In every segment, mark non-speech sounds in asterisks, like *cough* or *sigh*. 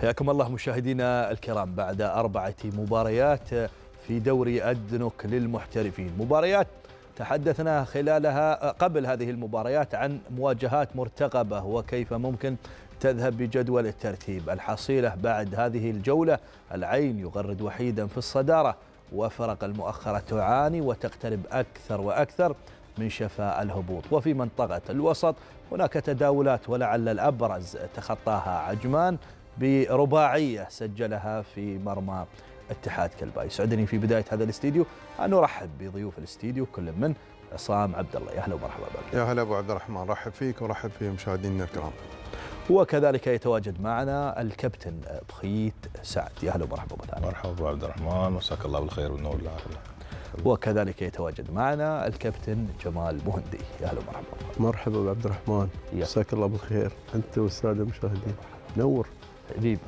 حياكم الله مشاهدينا الكرام بعد أربعة مباريات في دوري أدنك للمحترفين مباريات تحدثنا خلالها قبل هذه المباريات عن مواجهات مرتقبة وكيف ممكن تذهب بجدول الترتيب الحصيلة بعد هذه الجولة العين يغرد وحيدا في الصدارة وفرق المؤخرة تعاني وتقترب أكثر وأكثر من شفاء الهبوط وفي منطقة الوسط هناك تداولات ولعل الأبرز تخطاها عجمان برباعية سجلها في مرمى اتحاد كلبا يسعدني في بداية هذا الاستديو أن أرحب بضيوف الاستديو كل من عصام عبد الله يا هلا ومرحبا بك يا هلا ابو عبد الرحمن رحب فيك ورحب في مشاهدينا الكرام وكذلك يتواجد معنا الكابتن بخيت سعد يا هلا ومرحبا مرحبا مرحبا ابو عبد الرحمن مساك الله بالخير والنور والعافيه وكذلك يتواجد معنا الكابتن جمال مهندي يا هلا ومرحبا مرحبا ابو عبد الرحمن مساك الله بالخير انت والساده المشاهدين نور عجيب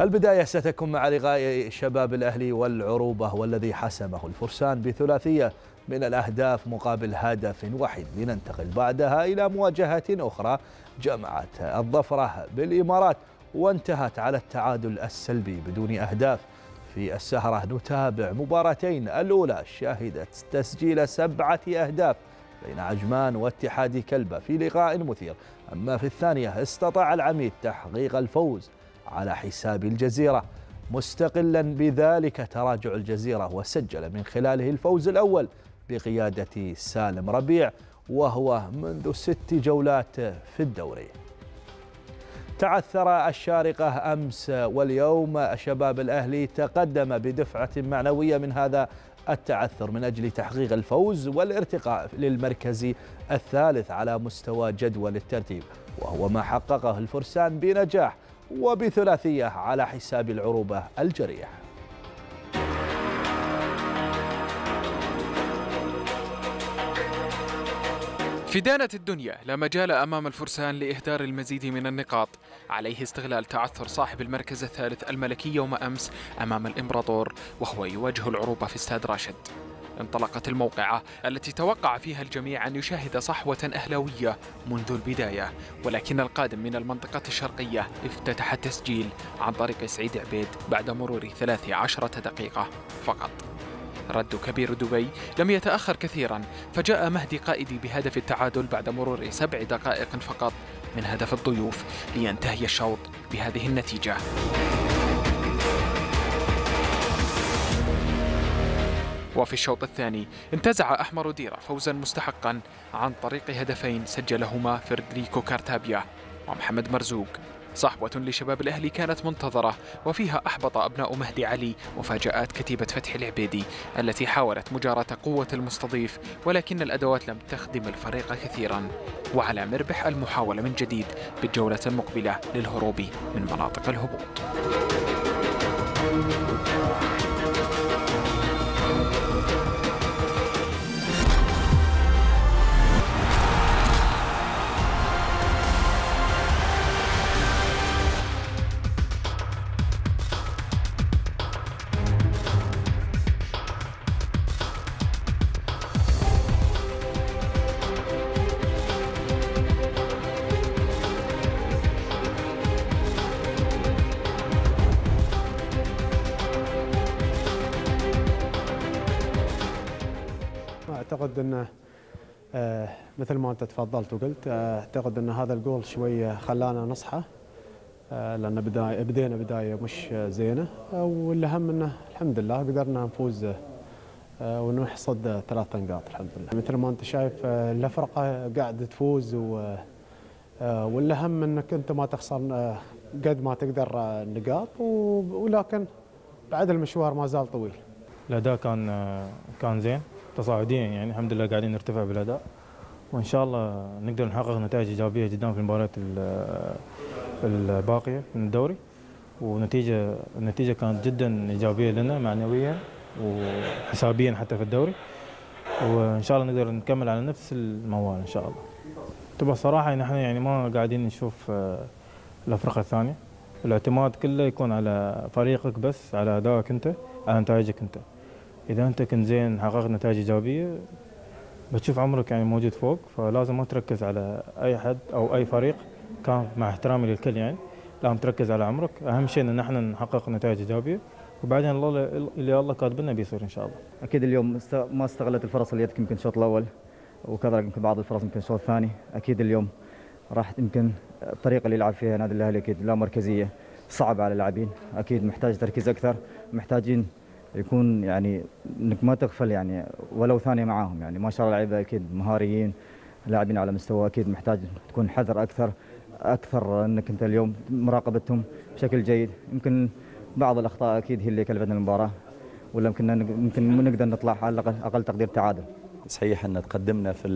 البداية ستكون مع لقاء شباب الأهلي والعروبة والذي حسمه الفرسان بثلاثية من الأهداف مقابل هدف واحد لننتقل بعدها إلى مواجهة أخرى جمعت الظفرة بالإمارات وانتهت على التعادل السلبي بدون أهداف في السهرة نتابع مباراتين الأولى شهدت تسجيل سبعة أهداف بين عجمان واتحاد كلبة في لقاء مثير أما في الثانية استطاع العميد تحقيق الفوز على حساب الجزيرة مستقلا بذلك تراجع الجزيرة وسجل من خلاله الفوز الأول بقيادة سالم ربيع وهو منذ ست جولات في الدوري تعثر الشارقة أمس واليوم شباب الأهلي تقدم بدفعة معنوية من هذا التعثر من أجل تحقيق الفوز والارتقاء للمركز الثالث على مستوى جدول الترتيب وهو ما حققه الفرسان بنجاح وبثلاثية على حساب العروبة الجريحة في دانة الدنيا لا مجال أمام الفرسان لإهدار المزيد من النقاط عليه استغلال تعثر صاحب المركز الثالث الملكي يوم أمس أمام الإمبراطور وهو يواجه العروبة في استاد راشد انطلقت الموقعة التي توقع فيها الجميع أن يشاهد صحوة أهلاوية منذ البداية ولكن القادم من المنطقة الشرقية افتتح التسجيل عن طريق سعيد عبيد بعد مرور 13 دقيقة فقط رد كبير دبي لم يتأخر كثيرا فجاء مهدي قائدي بهدف التعادل بعد مرور سبع دقائق فقط من هدف الضيوف لينتهي الشوط بهذه النتيجة وفي الشوط الثاني انتزع أحمر ديرة فوزا مستحقا عن طريق هدفين سجلهما فردريكو كارتابيا ومحمد مرزوق صحوة لشباب الأهلي كانت منتظرة وفيها أحبط أبناء مهدي علي مفاجآت كتيبة فتحي العبيدي التي حاولت مجاراة قوة المستضيف ولكن الأدوات لم تخدم الفريق كثيرا وعلى مربح المحاولة من جديد بالجولة المقبلة للهروب من مناطق الهبوط اعتقد انه آه، مثل ما انت تفضلت وقلت آه، اعتقد ان هذا الجول شويه خلانا نصحى آه، لان بدايه بدينا بدايه مش زينه والاهم انه الحمد لله قدرنا نفوز ونحصد ثلاث نقاط الحمد لله مثل ما انت شايف الفرقه قاعد تفوز و والاهم انك انت ما تخسر قد ما تقدر نقاط ولكن بعد المشوار ما زال طويل الاداء كان كان زين تصاعديا يعني الحمد لله قاعدين نرتفع بالاداء وان شاء الله نقدر نحقق نتائج ايجابيه جدا في المباريات الباقيه من الدوري ونتيجه النتيجه كانت جدا ايجابيه لنا معنويا وحسابيا حتى في الدوري وان شاء الله نقدر نكمل على نفس الموال ان شاء الله تبقى صراحه نحن يعني ما قاعدين نشوف آه، الافرقه الثانيه الاعتماد كله يكون على فريقك بس على ادائك انت على نتائجك انت اذا انت كنت زين حققت نتائج ايجابيه بتشوف عمرك يعني موجود فوق فلازم ما تركز على اي حد او اي فريق كان مع احترامي للكل يعني لازم تركز على عمرك اهم شيء ان احنا نحقق نتائج ايجابيه وبعدين الله اللي الله كاتب لنا بيصير ان شاء الله. اكيد اليوم ما استغلت الفرص اللي يدك يمكن الشوط الاول وكذلك يمكن بعض الفرص يمكن الشوط الثاني، اكيد اليوم راح يمكن الطريقه اللي يلعب فيها نادي الاهلي اكيد لا مركزيه صعبه على اللاعبين، اكيد محتاج تركيز اكثر، محتاجين يكون يعني انك ما تغفل يعني ولو ثانيه معاهم يعني ما شاء الله لعيبه اكيد مهاريين لاعبين على مستوى اكيد محتاج تكون حذر اكثر اكثر انك انت اليوم مراقبتهم بشكل جيد يمكن بعض الاخطاء اكيد هي اللي كلفتنا المباراه ولا يمكن يمكن نقدر نطلع على اقل تقدير تعادل صحيح ان تقدمنا في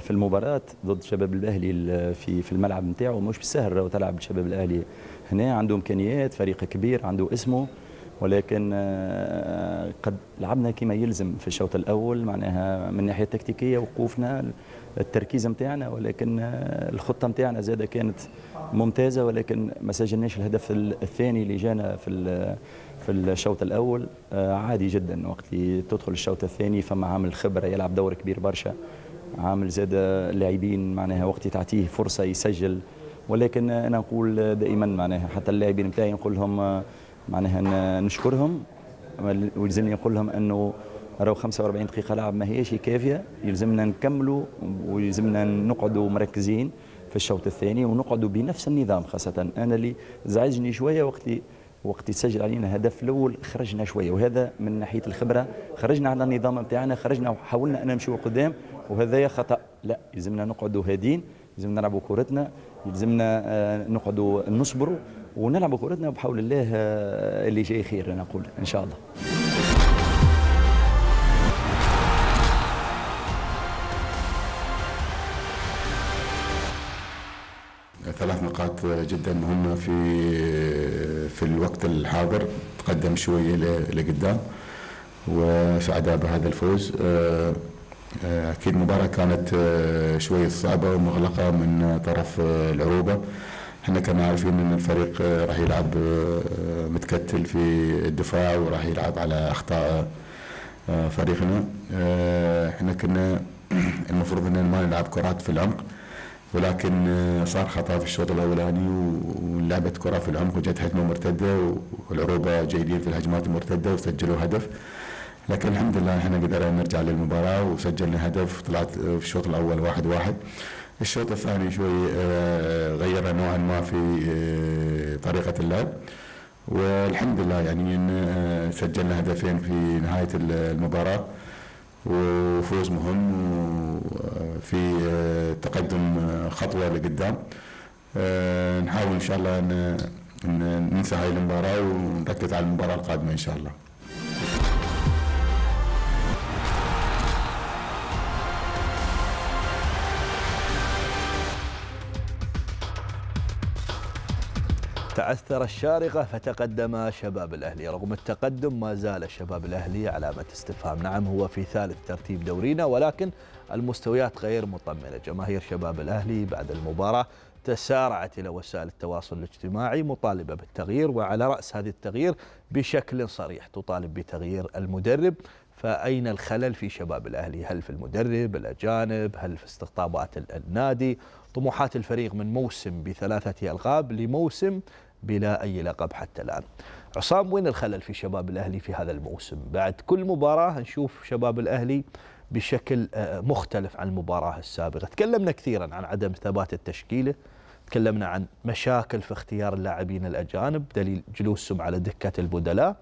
في المباراه ضد شباب الاهلي في في الملعب نتاعو مش بالسهل تلعب شباب الاهلي هنا عنده امكانيات فريق كبير عنده اسمه ولكن آه، قد لعبنا كما يلزم في الشوط الاول معناها من الناحيه التكتيكيه وقوفنا التركيز نتاعنا ولكن آه، الخطه نتاعنا زاده كانت ممتازه ولكن ما سجلناش الهدف الثاني اللي جانا في في الشوط الاول آه، عادي جدا وقت اللي تدخل الشوط الثاني فما عامل خبره يلعب دور كبير برشا عامل زاد اللاعبين معناها وقت تعطيه فرصه يسجل ولكن انا نقول دائما معناها حتى اللاعبين نتاعي نقول لهم معناها نشكرهم ويلزمني نقول لهم انه راهو 45 دقيقه لعب ما هيش كافيه يلزمنا نكملوا ويلزمنا نقعدوا مركزين في الشوط الثاني ونقعدوا بنفس النظام خاصه انا اللي زعجني شويه وقت وقت سجل علينا هدف الاول خرجنا شويه وهذا من ناحيه الخبره خرجنا على النظام نتاعنا خرجنا وحاولنا ان نمشيو قدام وهذا خطا لا يلزمنا نقعدوا هادين يلزمنا نلعبوا كورتنا يلزمنا آه، نقعدوا نصبروا ونلعب كورتنا وبحول الله آه، اللي جاي خير انا اقول ان شاء الله ثلاث نقاط جدا مهمه في في الوقت الحاضر تقدم شويه لقدام وسعداء بهذا الفوز آه، آه، اكيد المباراه كانت شويه صعبه ومغلقه من طرف العروبه احنا كما عارفين ان الفريق راح يلعب آه، متكتل في الدفاع وراح يلعب على اخطاء آه، فريقنا آه، احنا كنا *clears throat* المفروض ان ما نلعب كرات في العمق ولكن صار خطا في الشوط الاولاني ولعبت كره في العمق وجت هجمه مرتده والعروبه جيدين في الهجمات المرتده وسجلوا هدف لكن الحمد لله احنا قدرنا نرجع للمباراه وسجلنا هدف طلعت في الشوط الاول واحد واحد الشوط الثاني شوي آه، غيرنا نوعا ما في آه، طريقه اللعب والحمد لله يعني ان آه، سجلنا هدفين في نهايه المباراه وفوز مهم وفي تقدم خطوه لقدام نحاول ان شاء الله ان ننسى هاي المباراه ونركز على المباراه القادمه ان شاء الله تعثر الشارقة فتقدم شباب الأهلي رغم التقدم ما زال شباب الأهلي علامة استفهام نعم هو في ثالث ترتيب دورينا ولكن المستويات غير مطمئنة جماهير شباب الأهلي بعد المباراة تسارعت إلى وسائل التواصل الاجتماعي مطالبة بالتغيير وعلى رأس هذا التغيير بشكل صريح تطالب بتغيير المدرب فأين الخلل في شباب الأهلي هل في المدرب الأجانب هل في استقطابات النادي طموحات الفريق من موسم بثلاثة ألقاب لموسم بلا أي لقب حتى الآن عصام وين الخلل في شباب الأهلي في هذا الموسم بعد كل مباراة نشوف شباب الأهلي بشكل آه، مختلف عن المباراة السابقة تكلمنا كثيرا عن عدم ثبات التشكيلة تكلمنا عن مشاكل في اختيار اللاعبين الأجانب دليل جلوسهم على دكة البدلاء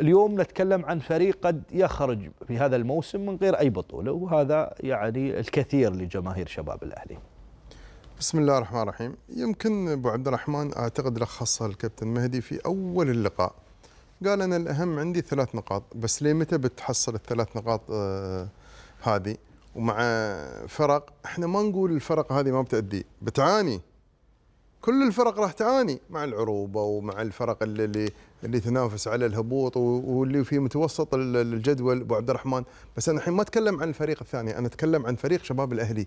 اليوم نتكلم عن فريق قد يخرج في هذا الموسم من غير أي بطولة وهذا يعني الكثير لجماهير شباب الأهلي بسم الله الرحمن الرحيم يمكن ابو عبد الرحمن اعتقد لخصها الكابتن مهدي في اول اللقاء قال انا الاهم عندي ثلاث نقاط بس ليه متى بتحصل الثلاث نقاط آه هذه ومع فرق احنا ما نقول الفرق هذه ما بتأدي بتعاني كل الفرق راح تعاني مع العروبه ومع الفرق اللي اللي, اللي تنافس على الهبوط واللي في متوسط الجدول ابو عبد الرحمن بس انا الحين ما اتكلم عن الفريق الثاني انا اتكلم عن فريق شباب الاهلي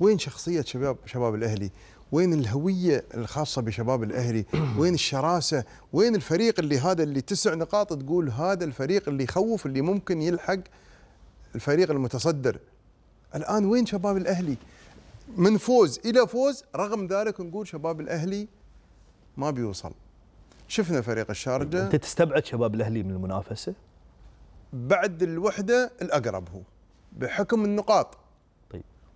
وين شخصيه شباب شباب الاهلي؟ وين الهويه الخاصه بشباب الاهلي؟ *clears throat* وين الشراسه؟ وين الفريق اللي هذا اللي تسع نقاط تقول هذا الفريق اللي يخوف اللي ممكن يلحق الفريق المتصدر الان وين شباب الاهلي؟ من فوز الى فوز رغم ذلك نقول شباب الاهلي ما بيوصل شفنا فريق الشارجه انت تستبعد شباب الاهلي من المنافسه؟ بعد الوحده الاقرب هو بحكم النقاط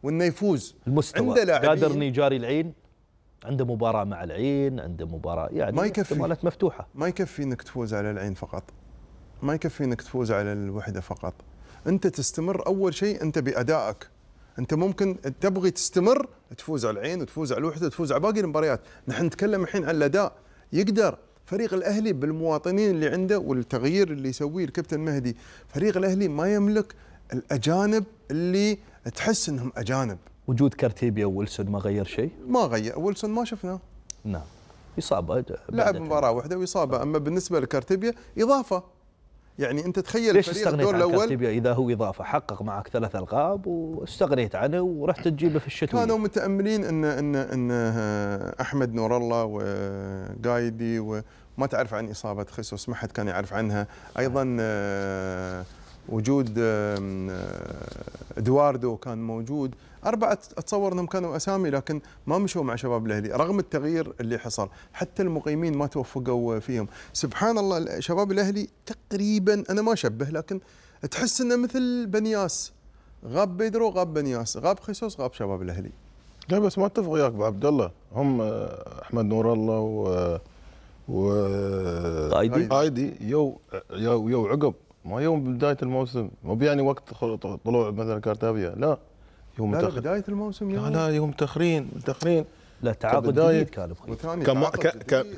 وانه يفوز المستوى عنده لاعبين قادر يجاري العين عنده مباراة مع العين عنده مباراة يعني ما يكفي احتمالات مفتوحة ما يكفي انك تفوز على العين فقط ما يكفي انك تفوز على الوحدة فقط انت تستمر اول شيء انت بادائك انت ممكن تبغي تستمر تفوز على العين وتفوز على الوحده وتفوز على باقي المباريات نحن نتكلم الحين عن الاداء يقدر فريق الاهلي بالمواطنين اللي عنده والتغيير اللي يسويه الكابتن مهدي فريق الاهلي ما يملك الاجانب اللي تحس انهم اجانب وجود كارتيبيا وويلسون ما غير شيء؟ ما غير ويلسون ما شفناه نعم اصابه لعب مباراه واحده واصابه اما بالنسبه لكارتيبيا اضافه يعني انت تخيل ليش استغنيت عن الاول اذا هو اضافه حقق معك ثلاث القاب واستغنيت عنه ورحت تجيبه في الشتويه كانوا متاملين ان ان ان آه، احمد نور الله وقايدي وما تعرف عن اصابه خيسوس ما حد كان يعرف عنها ايضا آه وجود آه، ادواردو كان موجود أربعة أتصور أنهم كانوا أسامي لكن ما مشوا مع شباب الأهلي رغم التغيير اللي حصل حتى المقيمين ما توفقوا فيهم سبحان الله شباب الأهلي تقريبا أنا ما أشبه لكن تحس أنه مثل بنياس غاب بيدرو غاب بنياس غاب خيسوس غاب شباب الأهلي لا بس ما اتفق وياك ابو عبد الله هم آه، احمد نور الله و آه، و ايدي ايدي يو يو عقب ما يوم بدايه الموسم مو بيعني وقت طلوع مثلا كارتافيا لا يوم لا, لا بدايه الموسم يوم. لا لا يوم تخرين تخرين لا تعاقد جديد كان كم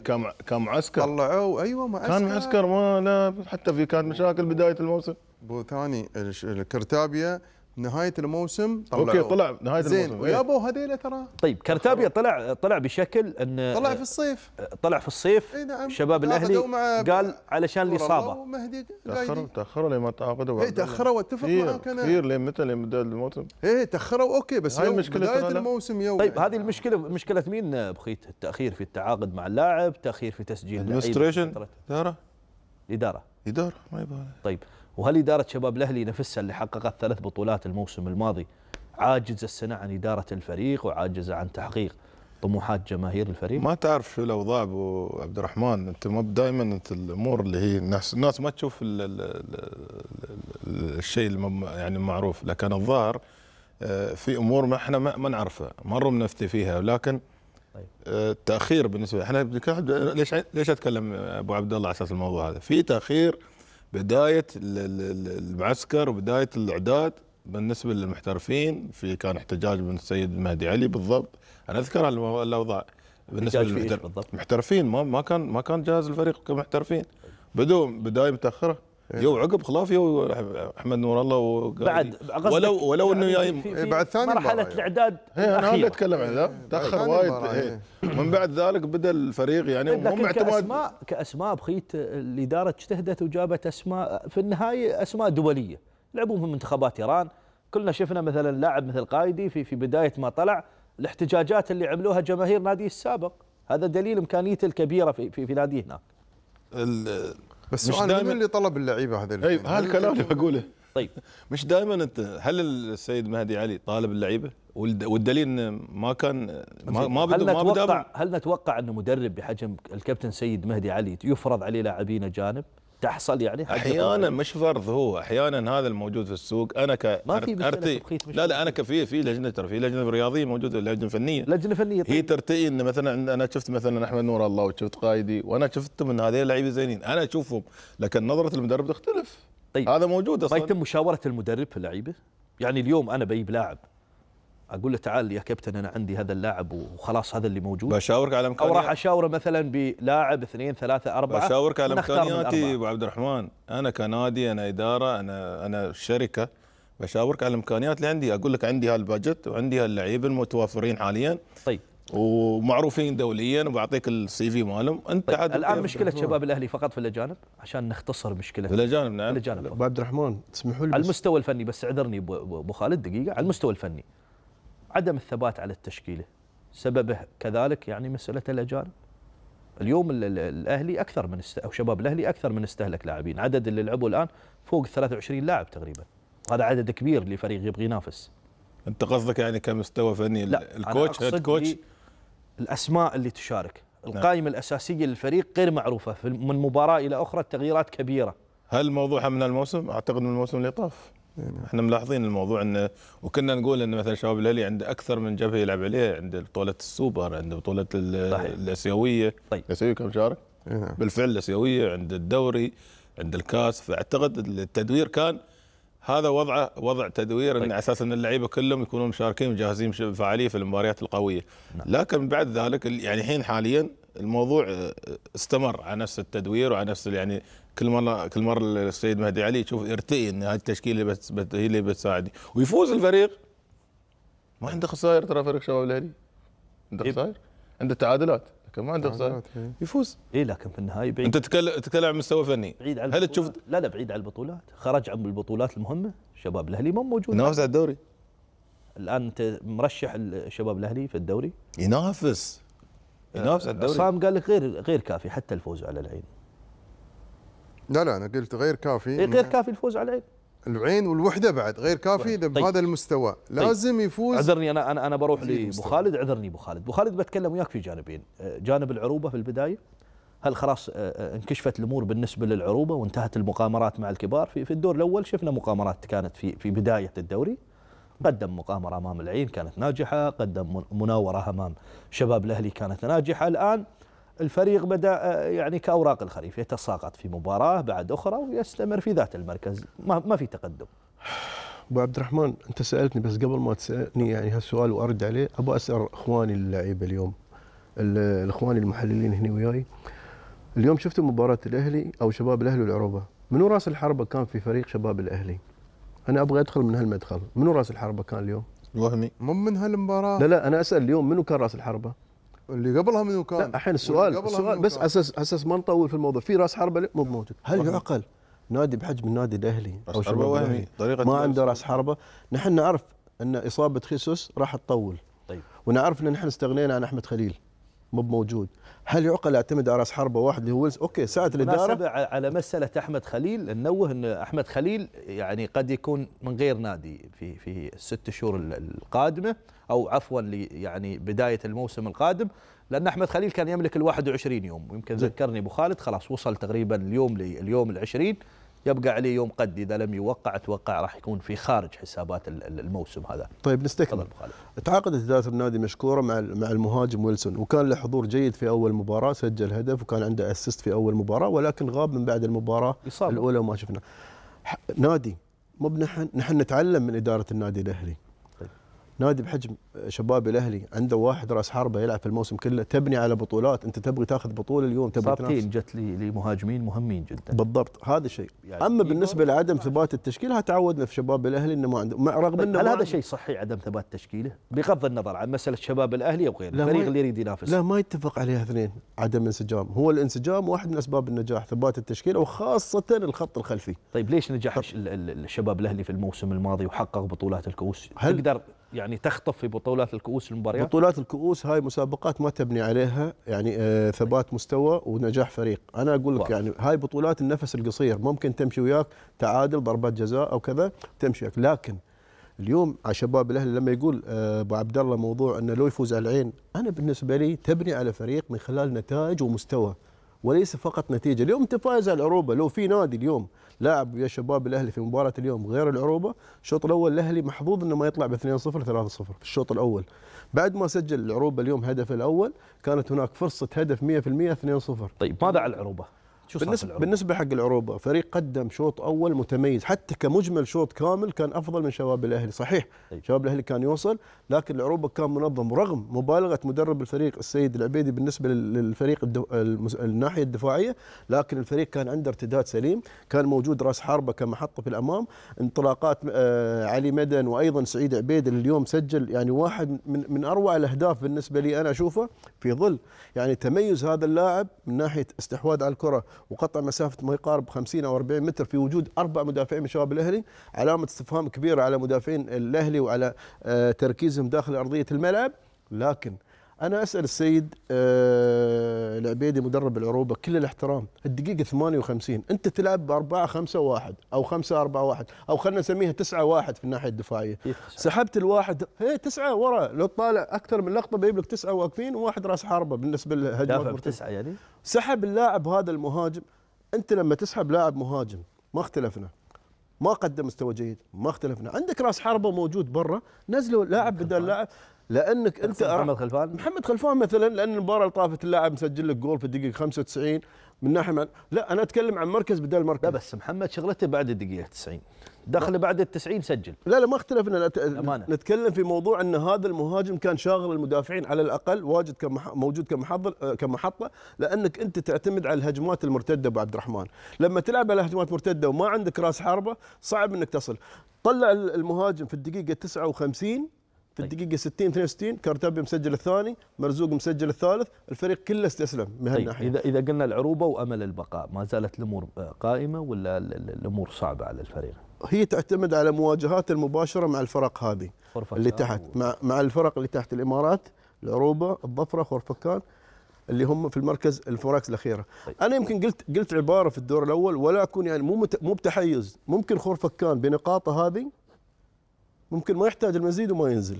كم كم عسكر طلعوه ايوه معسكر كان معسكر ما لا حتى في كان مشاكل بدايه الموسم بو ثاني الكرتابيه نهايه الموسم طلعوا اوكي طلع نهايه زين الموسم إيه. ويابو هذيلا ترى طيب كرتابيا طلع طلع بشكل ان طلع آه، في الصيف طلع في الصيف اي نعم شباب الاهلي قال علشان الاصابه تاخروا تاخروا لما تعاقدوا اي تاخروا اتفق معك انا كثير لين متى لين بدايه الموسم اي تاخروا اوكي بس هاي مشكلة بدايه الموسم يوم طيب يعني. هذه المشكله مشكله مين بخيت التاخير في التعاقد مع اللاعب تاخير في تسجيل ادمنستريشن اداره اداره اداره ما يبغى طيب وهل إدارة شباب الأهلي نفسها اللي حققت ثلاث بطولات الموسم الماضي عاجزة السنة عن إدارة الفريق وعاجزة عن تحقيق طموحات جماهير الفريق؟ ما تعرف شو الاوضاع ابو عبد الرحمن انت ما دائما انت الامور اللي هي الناس الناس ما تشوف الـ الـ الـ الشيء يعني المعروف لكن الظاهر آه، في امور ما احنا ما, ما نعرفها مره بنفتي فيها ولكن طيب. آه، تاخير بالنسبه احنا ليش ليش اتكلم ابو عبد الله على اساس الموضوع هذا في تاخير بدايه المعسكر وبدايه الاعداد بالنسبه للمحترفين في كان احتجاج من السيد مهدي علي بالضبط انا اذكر الاوضاع بالنسبه للمحترفين ما ما كان ما كان جاهز الفريق كمحترفين بدوا بدايه متاخره جو إيه. عقب خلاف يو احمد نور الله وقاعد بعد ولو ولو يعني انه يعني بعد ثاني مرحله يعني. الاعداد إيه، انا اللي اتكلم عن تاخر وايد يعني. من بعد ذلك بدا الفريق يعني هم اعتماد كاسماء كاسماء بخيت الاداره اجتهدت وجابت اسماء في النهايه اسماء دوليه لعبوا في منتخبات ايران كلنا شفنا مثلا لاعب مثل قايدي في في بدايه ما طلع الاحتجاجات اللي عملوها جماهير ناديه السابق هذا دليل امكانيته الكبيره في في, في ناديه هناك بس مش دائما اللي طلب اللعيبه أيوة، هذا طيب هالكلام اللي بقوله طيب مش دائما انت هل السيد مهدي علي طالب اللعيبه والدليل انه ما كان ما ما هل نتوقع هل نتوقع انه مدرب بحجم الكابتن سيد مهدي علي يفرض عليه لاعبين جانب تحصل يعني احيانا مش فرض هو احيانا هذا الموجود في السوق انا ك ما في أرتي... لا لا انا كفي في لجنه ترى في لجنه رياضيه موجوده لجنه فنيه لجنه فنيه طيب. هي ترتئي ان مثلا انا شفت مثلا احمد نور الله وشفت قائدي وانا شفتهم من هذول اللعيبه زينين انا اشوفهم لكن نظره المدرب تختلف طيب هذا موجود اصلا ما يتم مشاوره المدرب في اللعيبه يعني اليوم انا بجيب لاعب اقول له تعال يا كابتن انا عندي هذا اللاعب وخلاص هذا اللي موجود بشاورك على امكانيات او راح اشاوره مثلا بلاعب اثنين ثلاثه اربعه بشاورك على امكانياتي ابو عبد الرحمن انا كنادي انا اداره انا انا شركه بشاورك على الامكانيات اللي عندي اقول لك عندي هالباجت وعندي هاللعيبه المتوفرين حاليا طيب ومعروفين دوليا وبعطيك السي في مالهم انت طيب عاد الان مشكله شباب الاهلي فقط في الاجانب عشان نختصر مشكله في الاجانب نعم الاجانب ابو عبد الرحمن تسمحوا لي على المستوى الفني بس اعذرني ابو خالد دقيقه على المستوى الفني عدم الثبات على التشكيله سببه كذلك يعني مساله الاجانب اليوم الاهلي اكثر من است... او شباب الاهلي اكثر من استهلك لاعبين عدد اللي لعبوا الان فوق 23 لاعب تقريبا هذا عدد كبير لفريق يبغى ينافس انت قصدك يعني كمستوى فني لا الكوتش هيد كوتش الاسماء اللي تشارك نعم. القائمه نعم. الاساسيه للفريق غير معروفه من مباراه الى اخرى التغييرات كبيره هل موضوعها من الموسم اعتقد من الموسم اللي طاف يعني. احنا ملاحظين الموضوع انه وكنا نقول ان مثلا شباب الهلي عنده اكثر من جبهه يلعب عليها عنده بطوله السوبر عنده بطوله الاسيويه طيب الاسيويه كم شارك؟ نعم. بالفعل الاسيويه عند الدوري عند الكاس فاعتقد التدوير كان هذا وضعه وضع تدوير طيب. ان اساس ان اللعيبه كلهم يكونون مشاركين وجاهزين بفعاليه في المباريات القويه نعم. لكن بعد ذلك يعني الحين حاليا الموضوع استمر على نفس التدوير وعلى نفس يعني كل مره كل مره السيد مهدي علي يشوف يرتئي ان هذه التشكيله اللي بت هي اللي بتساعدني ويفوز الفريق ما عنده خسائر ترى فريق شباب الاهلي عنده إيه. خسائر عنده تعادلات لكن ما عنده خسائر إيه. يفوز اي لكن في النهايه بعيد انت تتكلم تتكلم عن مستوى فني بعيد عن هل تشوف لا لا بعيد عن البطولات خرج عن البطولات المهمه شباب الاهلي ما موجود ينافس على الدوري الان انت مرشح الشباب الاهلي في الدوري ينافس ينافس على الدوري عصام قال لك غير غير كافي حتى الفوز على العين لا لا انا قلت غير كافي إيه، غير كافي الفوز على العين العين والوحده بعد غير كافي طيب. بهذا طيب. المستوى طيب. لازم طيب. يفوز عذرني انا انا انا بروح لابو خالد عذرني ابو خالد ابو خالد بتكلم وياك في جانبين آه، جانب العروبه في البدايه هل خلاص آه، آه، انكشفت الامور بالنسبه للعروبه وانتهت المقامرات مع الكبار في, في الدور الاول شفنا مقامرات كانت في في بدايه الدوري قدم مقامرة أمام العين كانت ناجحة قدم مناورة أمام شباب الأهلي كانت ناجحة الآن الفريق بدأ آه، يعني كأوراق الخريف يتساقط في مباراة بعد أخرى ويستمر في ذات المركز ما, ما في تقدم أبو عبد الرحمن أنت سألتني بس قبل ما تسألني يعني هالسؤال وأرد عليه أبغى أسأل إخواني اللعيبة اليوم الإخواني المحللين هنا وياي اليوم شفتوا مباراة الأهلي أو شباب الأهلي والعروبة منو راس الحربة كان في فريق شباب الأهلي انا ابغى ادخل من هالمدخل منو راس الحربه كان اليوم الوهمي مو من هالمباراه لا لا انا اسال اليوم منو كان راس الحربه اللي قبلها منو كان لا الحين السؤال السؤال بس اساس اساس ما نطول في الموضوع في راس حربه مو موجود هل يعقل نادي بحجم النادي الاهلي او شباب وهمي طريقه ما عنده راس حربه نحن نعرف ان اصابه خيسوس راح تطول طيب ونعرف ان نحن استغنينا عن احمد خليل مو موجود هل يعقل اعتمد على راس حربه واحد اللي هو ويلز اوكي ساعه الاداره على مساله احمد خليل ننوه ان احمد خليل يعني قد يكون من غير نادي في في الست شهور القادمه او عفوا يعني بدايه الموسم القادم لان احمد خليل كان يملك ال 21 يوم ويمكن ذكرني ابو خالد خلاص وصل تقريبا اليوم لليوم ال 20 يبقى عليه يوم قد اذا لم يوقع اتوقع راح يكون في خارج حسابات الموسم هذا طيب نستكمل تعاقدت اداره النادي مشكوره مع مع المهاجم ويلسون وكان له حضور جيد في اول مباراه سجل هدف وكان عنده اسيست في اول مباراه ولكن غاب من بعد المباراه إصابة. الاولى وما شفنا نادي مو نحن نتعلم من اداره النادي الاهلي نادي بحجم شباب الاهلي عنده واحد راس حربه يلعب في الموسم كله تبني على بطولات انت تبغي تاخذ بطوله اليوم تبغي تنافس جت لي لمهاجمين مهمين جدا بالضبط هذا الشيء يعني اما بالنسبه لعدم ثبات التشكيل ها تعودنا في شباب الاهلي انه ما عنده رغم انه هل هذا شيء صحي عدم ثبات تشكيله بغض النظر عن مساله شباب الاهلي او غيره الفريق اللي يريد ينافس لا ما يتفق عليها اثنين عدم انسجام هو الانسجام واحد من اسباب النجاح ثبات التشكيله وخاصه الخط الخلفي طيب ليش نجح الشباب الاهلي في الموسم الماضي وحقق بطولات الكؤوس تقدر يعني تخطف في بطولات الكؤوس المباريات؟ بطولات الكؤوس هاي مسابقات ما تبني عليها يعني آه، ثبات مستوى ونجاح فريق، انا اقول لك يعني هاي بطولات النفس القصير ممكن تمشي وياك تعادل ضربات جزاء او كذا تمشي وياك، لكن اليوم على شباب الاهلي لما يقول آه، ابو عبد الله موضوع انه لو يفوز على العين، انا بالنسبه لي تبني على فريق من خلال نتائج ومستوى. وليس فقط نتيجه، اليوم انت فايز على العروبه، لو في نادي اليوم لاعب يا شباب الاهلي في مباراه اليوم غير العروبه، الشوط الاول الاهلي محظوظ انه ما يطلع ب 2-0 3-0 في الشوط الاول. بعد ما سجل العروبه اليوم هدف الاول، كانت هناك فرصه هدف 100% 2-0. طيب ماذا على العروبه؟ شو بالنسبه بالنسبه حق العروبه فريق قدم شوط اول متميز حتى كمجمل شوط كامل كان افضل من شباب الاهلي صحيح أي. طيب. شباب الاهلي كان يوصل لكن العروبه كان منظم رغم مبالغه مدرب الفريق السيد العبيدي بالنسبه للفريق الدو... المس... الناحيه الدفاعيه لكن الفريق كان عنده ارتداد سليم كان موجود راس حربه كمحطه في الامام انطلاقات آه علي مدن وايضا سعيد عبيد اللي اليوم سجل يعني واحد من من اروع الاهداف بالنسبه لي انا اشوفه في ظل يعني تميز هذا اللاعب من ناحيه استحواذ على الكره وقطع مسافه ما يقارب 50 او 40 متر في وجود اربع مدافعين من شباب الاهلي علامه استفهام كبيره على مدافعين الاهلي وعلى آه، تركيزهم داخل ارضيه الملعب لكن انا اسال السيد آه العبيدي مدرب العروبه كل الاحترام الدقيقه 58 انت تلعب ب 4 5 1 او 5 4 1 او خلينا نسميها 9 1 في الناحيه الدفاعيه إيه، سحبت الواحد هي 9 ورا لو طالع اكثر من لقطه بيجيب لك 9 واقفين وواحد راس حربه بالنسبه للهجمه 9 يعني سحب اللاعب هذا المهاجم انت لما تسحب لاعب مهاجم ما اختلفنا ما قدم مستوى جيد ما اختلفنا عندك راس حربه موجود برا نزلوا لاعب بدل لاعب لانك انت محمد خلفان محمد خلفان مثلا لان المباراه اللي طافت اللاعب مسجل لك جول في الدقيقه 95 من ناحيه من... لا انا اتكلم عن مركز بدل مركز لا بس محمد شغلته بعد الدقيقه 90 دخل بعد ال 90 سجل لا لا ما اختلفنا نتكلم في موضوع ان هذا المهاجم كان شاغل المدافعين على الاقل واجد كمح... موجود كمحضر آه، كمحطه لانك انت تعتمد على الهجمات المرتده ابو عبد الرحمن لما تلعب على هجمات مرتده وما عندك راس حربه صعب انك تصل طلع المهاجم في الدقيقه 59 في طيب. الدقيقة 60 62 كرتبي مسجل الثاني، مرزوق مسجل الثالث، الفريق كله استسلم من طيب، هالناحية. طيب إذا إذا قلنا العروبة وأمل البقاء، ما زالت الأمور آه، قائمة ولا الأمور صعبة على الفريق؟ هي تعتمد على مواجهات المباشرة مع الفرق هذه اللي تحت مع مع الفرق اللي تحت الإمارات، العروبة، الظفرة، خورفكان اللي هم في المركز الفراكس الاخيره طيب. انا يمكن قلت قلت عباره في الدور الاول ولا اكون يعني مو مو بتحيز ممكن خورفكان بنقاطه هذه ممكن ما يحتاج المزيد وما ينزل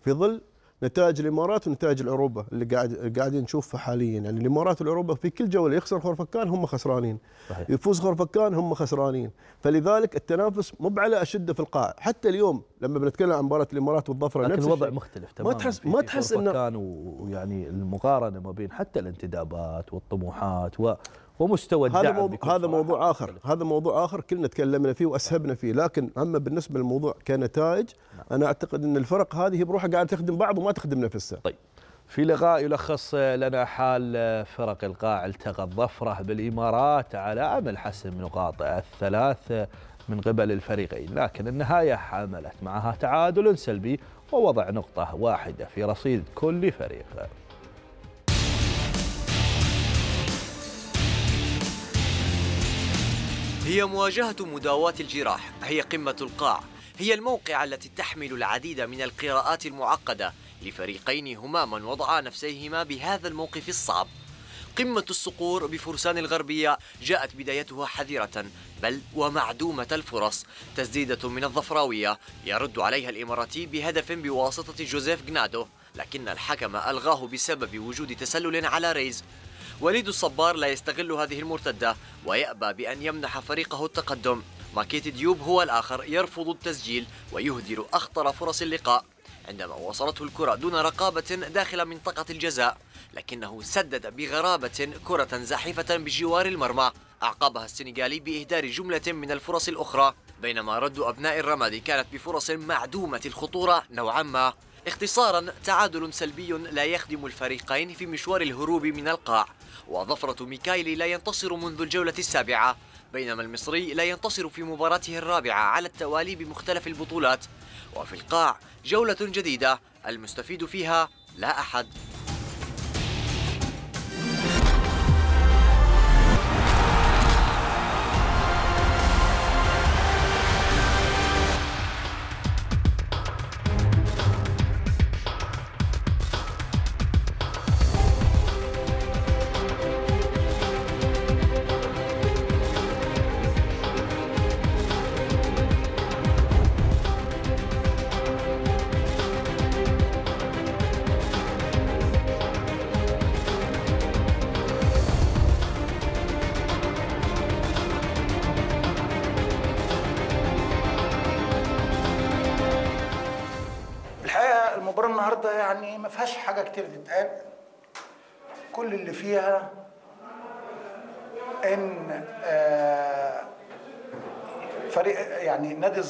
في ظل نتائج الامارات ونتائج العروبه اللي قاعد قاعدين نشوفها حاليا يعني الامارات والاوروبا في كل جوله يخسر خرفكان هم خسرانين صحيح. يفوز خرفكان هم خسرانين فلذلك التنافس مو على اشده في القاع حتى اليوم لما بنتكلم عن مباراه الامارات والظفره لكن الوضع مختلف تماما ما تحس ما تحس انه ويعني المقارنه ما بين حتى الانتدابات والطموحات و ومستوى الدعم هذا موضوع, هذا موضوع اخر هذا موضوع اخر كلنا تكلمنا فيه واسهبنا فيه لكن اما بالنسبه للموضوع كنتائج نعم. انا اعتقد ان الفرق هذه بروحها قاعده تخدم بعض وما تخدم نفسها طيب في لقاء يلخص لنا حال فرق القاع التقى الظفره بالامارات على امل حسم نقاط الثلاث من قبل الفريقين لكن النهايه حملت معها تعادل سلبي ووضع نقطه واحده في رصيد كل فريق هي مواجهة مداواة الجراح هي قمة القاع هي الموقع التي تحمل العديد من القراءات المعقدة لفريقين هما من وضعا نفسيهما بهذا الموقف الصعب قمة الصقور بفرسان الغربية جاءت بدايتها حذرة بل ومعدومة الفرص تسديدة من الظفراوية يرد عليها الإماراتي بهدف بواسطة جوزيف جنادو لكن الحكم ألغاه بسبب وجود تسلل على ريز وليد الصبار لا يستغل هذه المرتدة ويأبى بأن يمنح فريقه التقدم ماكيت ديوب هو الآخر يرفض التسجيل ويهدر أخطر فرص اللقاء عندما وصلته الكرة دون رقابة داخل منطقة الجزاء لكنه سدد بغرابة كرة زاحفة بجوار المرمى أعقبها السنغالي بإهدار جملة من الفرص الأخرى بينما رد أبناء الرمادي كانت بفرص معدومة الخطورة نوعا ما اختصارا تعادل سلبي لا يخدم الفريقين في مشوار الهروب من القاع وظفرة ميكايلي لا ينتصر منذ الجولة السابعة بينما المصري لا ينتصر في مباراته الرابعة على التوالي بمختلف البطولات وفي القاع جولة جديدة المستفيد فيها لا أحد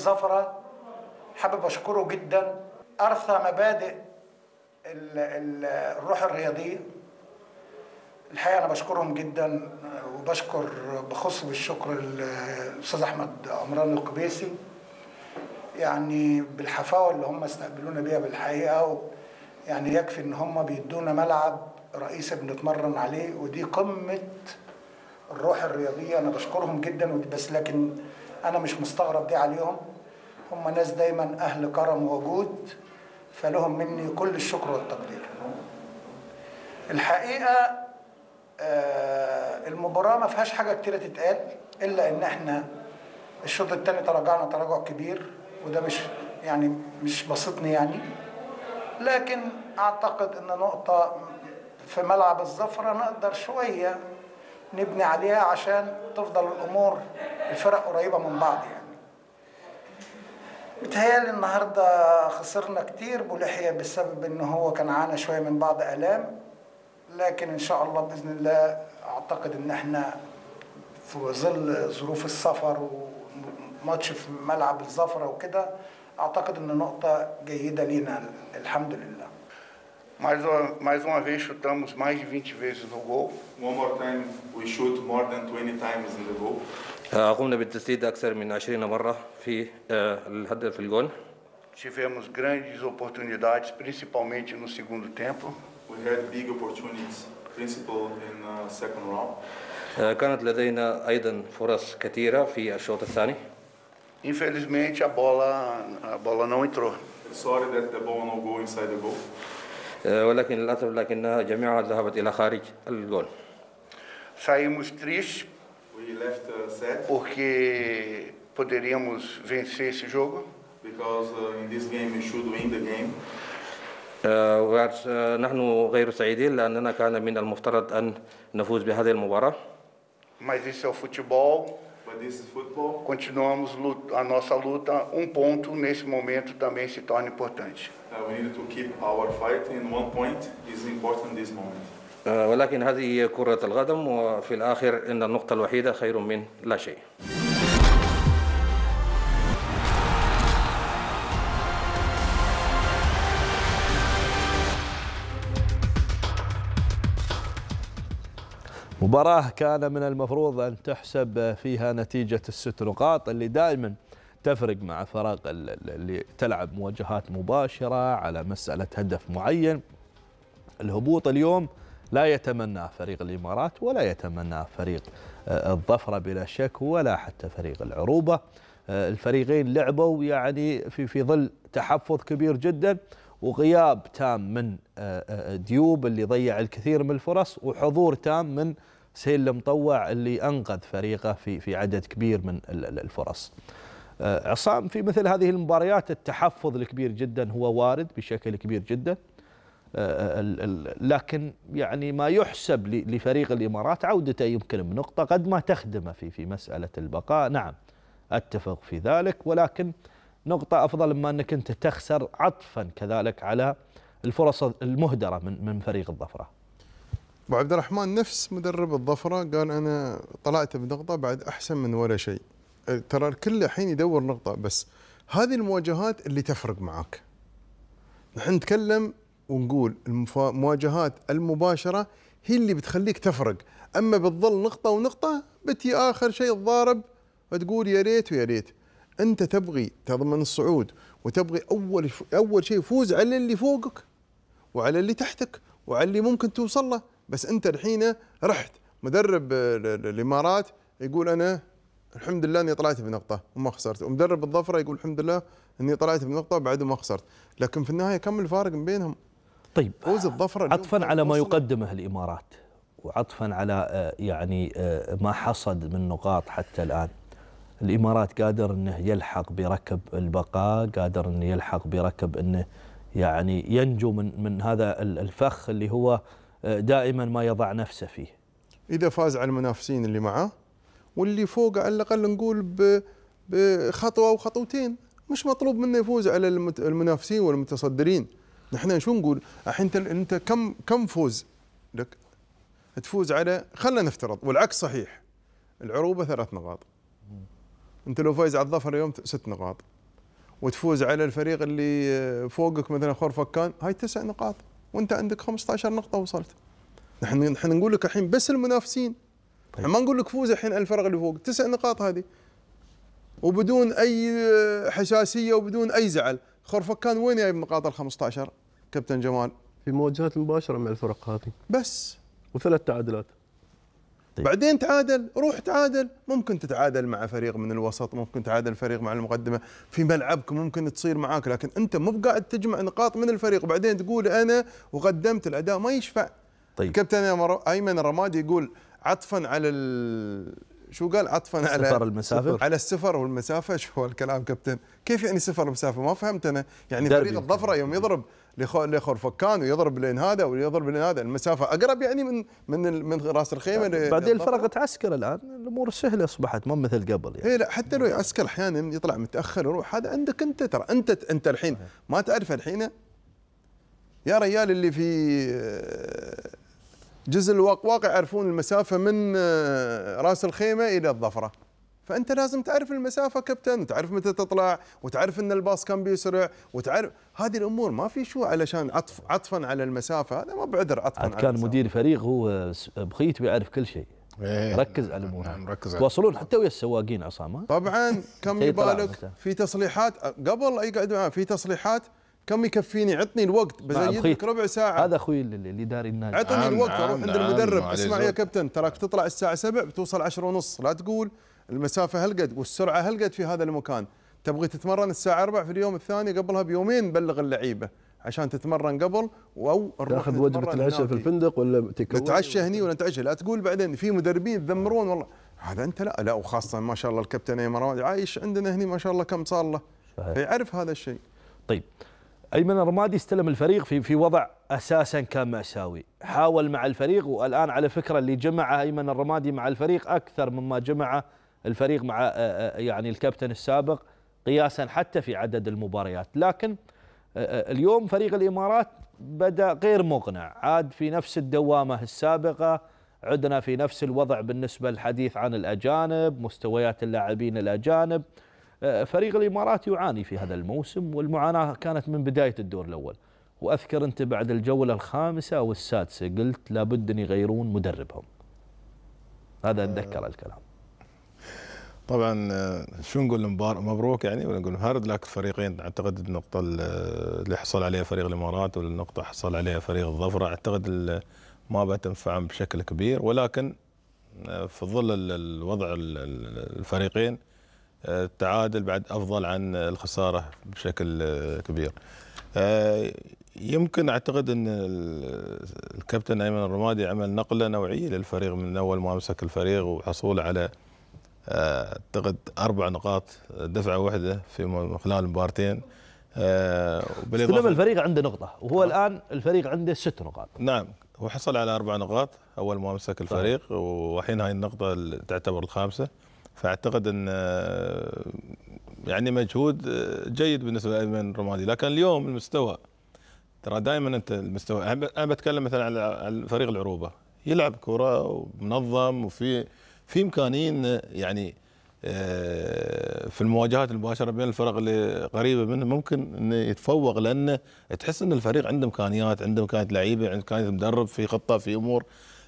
الزفره حابب اشكره جدا ارثى مبادئ الروح الرياضيه الحقيقه انا بشكرهم جدا وبشكر بخص بالشكر الاستاذ احمد عمران القبيسي يعني بالحفاوه اللي هم استقبلونا بيها بالحقيقه يعني يكفي ان هم بيدونا ملعب رئيسي بنتمرن عليه ودي قمه الروح الرياضيه انا بشكرهم جدا بس لكن انا مش مستغرب دي عليهم هم ناس دايما أهل كرم وجود فلهم مني كل الشكر والتقدير الحقيقة آه، المباراة ما فيهاش حاجة كتيرة تتقال إلا إن إحنا الشوط الثاني تراجعنا تراجع كبير وده مش يعني مش بسطني يعني لكن أعتقد إن نقطة في ملعب الزفرة نقدر شوية نبني عليها عشان تفضل الأمور الفرق قريبة من بعض يعني بتهيألي النهاردة خسرنا كتير بوليحيا بسبب إن هو كان عانى شوية من بعض آلام لكن إن شاء الله بإذن الله أعتقد إن إحنا في ظل ظروف السفر وماتش في ملعب الظفرة وكده أعتقد إن نقطة جيدة لينا الحمد لله. Mais uma, mais uma vez chutamos mais de 20 vezes no gol. One more time we shoot more than 20 times in the goal. قمنا بالتسديد أكثر من 20 مرة في الهدف الجون Tivemos grandes oportunidades, principalmente no segundo tempo. We had big opportunities, principally in the second round. كانت لدينا أيضا فرص كثيرة في الشوط الثاني. Infelizmente a bola a bola não entrou. Sorry that the ball no go inside the goal. ولكن للأسف لكنها جميعها ذهبت إلى خارج الجول. Saímos tristes Uh, Porque poderíamos vencer esse jogo. Because uh, in this game we should win the game. نحن غير سعيدين لأننا كان من المفترض أن نفوز بهذه المباراة. Mas isso é o futebol. Continuamos a nossa luta. Um ponto nesse momento também se torna importante. Uh, we need to keep our fight, and one point is important this moment. آه، ولكن هذه هي كرة القدم وفي الآخر إن النقطة الوحيدة خير من لا شيء مباراة كان من المفروض أن تحسب فيها نتيجة الست نقاط اللي دائما تفرق مع فرق اللي تلعب مواجهات مباشرة على مسألة هدف معين الهبوط اليوم لا يتمنى فريق الإمارات ولا يتمنى فريق آه، الظفرة بلا شك ولا حتى فريق العروبة آه، الفريقين لعبوا يعني في في ظل تحفظ كبير جدا وغياب تام من آه، ديوب اللي ضيع الكثير من الفرص وحضور تام من سيل المطوع اللي انقذ فريقه في في عدد كبير من الفرص. عصام في مثل هذه المباريات التحفظ الكبير جدا هو وارد بشكل كبير جدا لكن يعني ما يحسب لفريق الامارات عودته يمكن بنقطه قد ما تخدمه في في مساله البقاء نعم اتفق في ذلك ولكن نقطه افضل مما انك انت تخسر عطفا كذلك على الفرص المهدره من من فريق الظفره. ابو عبد الرحمن نفس مدرب الظفره قال انا طلعت بنقطه بعد احسن من ولا شيء. ترى الكل الحين يدور نقطه بس هذه المواجهات اللي تفرق معك. نحن نتكلم ونقول المواجهات المباشره هي اللي بتخليك تفرق اما بتظل نقطه ونقطه بتي اخر شيء تضارب وتقول يا ريت ويا ريت انت تبغي تضمن الصعود وتبغي اول اول شيء يفوز على اللي فوقك وعلى اللي تحتك وعلى اللي ممكن توصل له بس انت الحين رحت مدرب الامارات يقول انا الحمد لله اني طلعت بنقطه وما خسرت ومدرب الظفره يقول الحمد لله اني طلعت بنقطه بعد ما خسرت لكن في النهايه كم الفارق بينهم طيب فوز الظفره عطفا على ما يقدمه الامارات وعطفا على آه، يعني آه، ما حصد من نقاط حتى الان الامارات قادر انه يلحق بركب البقاء قادر انه يلحق بركب انه يعني ينجو من من هذا الفخ اللي هو آه، دائما ما يضع نفسه فيه اذا فاز على المنافسين اللي معاه واللي فوق على الاقل نقول بخطوه وخطوتين مش مطلوب منه يفوز على المنافسين والمتصدرين نحن شو نقول الحين انت كم كم فوز لك تفوز على خلينا نفترض والعكس صحيح العروبه ثلاث نقاط انت لو فايز على الظفر اليوم ست نقاط وتفوز على الفريق اللي آه، فوقك مثلا خورفكان هاي تسع نقاط وانت عندك 15 نقطه وصلت نحن نحن نقول لك الحين بس المنافسين طيب. ما نقول لك فوز الحين على الفرق اللي فوق تسع نقاط هذه وبدون اي آه، حساسيه وبدون اي زعل خرفكان وين جايب نقاط ال 15 كابتن جمال في مواجهات مباشره مع الفرق هذه بس وثلاث تعادلات طيب. بعدين تعادل روح تعادل ممكن تتعادل مع فريق من الوسط ممكن تعادل فريق مع المقدمه في ملعبك ممكن تصير معاك لكن انت مو قاعد تجمع نقاط من الفريق بعدين تقول انا وقدمت الاداء ما يشفع طيب الكابتن ايمن الرمادي يقول عطفا على ال... شو قال عطفا على السفر المسافه على السفر والمسافه *laughs* شو الكلام كابتن كيف يعني سفر ومسافه ما فهمت انا يعني فريق الظفره يوم يضرب فكان ويضرب لين هذا ويضرب لين هذا المسافه اقرب يعني من من من راس الخيمه يعني بعدين الفرق تعسكر الان الامور سهله اصبحت مو مثل قبل يعني إيه لا حتى لو يعسكر احيانا يطلع متاخر يروح هذا عندك انت ترى انت انت الحين ما تعرف الحين يا ريال اللي في آه، جزء الواقع يعرفون المسافه من آه، راس الخيمه الى الظفره فانت لازم تعرف المسافه كابتن تعرف متى تطلع وتعرف ان الباص كان بيسرع وتعرف هذه الامور ما في شو علشان عطف عطفا على المسافه هذا ما بعذر عطفا عاد كان مدير فريق هو بخيت بيعرف كل شيء إيه ركز على الامور نعم ركز تواصلون حتى ويا السواقين عصام طبعا كم يبالك في تصليحات قبل قاعد معاه في تصليحات كم يكفيني عطني الوقت نعم، بزيدك ربع ساعه هذا اخوي اللي داري النادي عطني نعم، الوقت اروح نعم، عند المدرب اسمع يا كابتن تراك تطلع الساعه 7 بتوصل 10 ونص لا تقول المسافه هلقد والسرعه هلقد في هذا المكان تبغي تتمرن الساعه 4 في اليوم الثاني قبلها بيومين بلغ اللعيبه عشان تتمرن قبل او تاخذ وجبه العشاء في الفندق ولا تتعشى هني ولا تعشى لا تقول بعدين في مدربين يذمرون والله هذا انت لا لا وخاصه ما شاء الله الكابتن ايمن عايش عندنا هني ما شاء الله كم صار له فيعرف هذا الشيء طيب ايمن الرمادي استلم الفريق في في وضع اساسا كان ماساوي، حاول مع الفريق والان على فكره اللي جمعه ايمن الرمادي مع الفريق اكثر مما جمعه الفريق مع آه، آه، يعني الكابتن السابق قياسا حتى في عدد المباريات لكن آه، اليوم فريق الامارات بدا غير مقنع عاد في نفس الدوامه السابقه عدنا في نفس الوضع بالنسبه للحديث عن الاجانب مستويات اللاعبين الاجانب فريق الامارات يعاني في هذا الموسم والمعاناه كانت من بدايه الدور الاول واذكر انت بعد الجوله الخامسه او السادسه قلت لابد ان يغيرون مدربهم هذا اتذكر الكلام طبعا آه، شو نقول مبروك يعني ولا نقول هارد لك الفريقين اعتقد النقطه اللي حصل عليها فريق الامارات والنقطه حصل عليها فريق الظفره اعتقد ما بتنفعهم بشكل كبير ولكن آه، في ظل الوضع الفريقين آه، التعادل بعد افضل عن الخساره بشكل كبير. يمكن اعتقد ان الكابتن ايمن الرمادي عمل نقله نوعيه للفريق من اول ما مسك الفريق وحصوله على اعتقد اربع نقاط دفعه واحده في خلال مباراتين استلم آه، الفريق عنده نقطه وهو آه. الان الفريق عنده ست نقاط نعم هو حصل على اربع نقاط اول ما مسك طيب. الفريق طيب. وحين هاي النقطه تعتبر الخامسه فاعتقد ان آه، يعني مجهود آه، جيد بالنسبه لايمن رمادي لكن اليوم المستوى ترى دائما انت المستوى انا بتكلم مثلا على فريق العروبه يلعب كره ومنظم وفي في امكانيين يعني آه، في المواجهات المباشره بين الفرق اللي قريبه منه ممكن انه يتفوق لانه تحس ان الفريق عنده امكانيات عنده امكانيات لعيبه عنده امكانيات مدرب في خطه في امور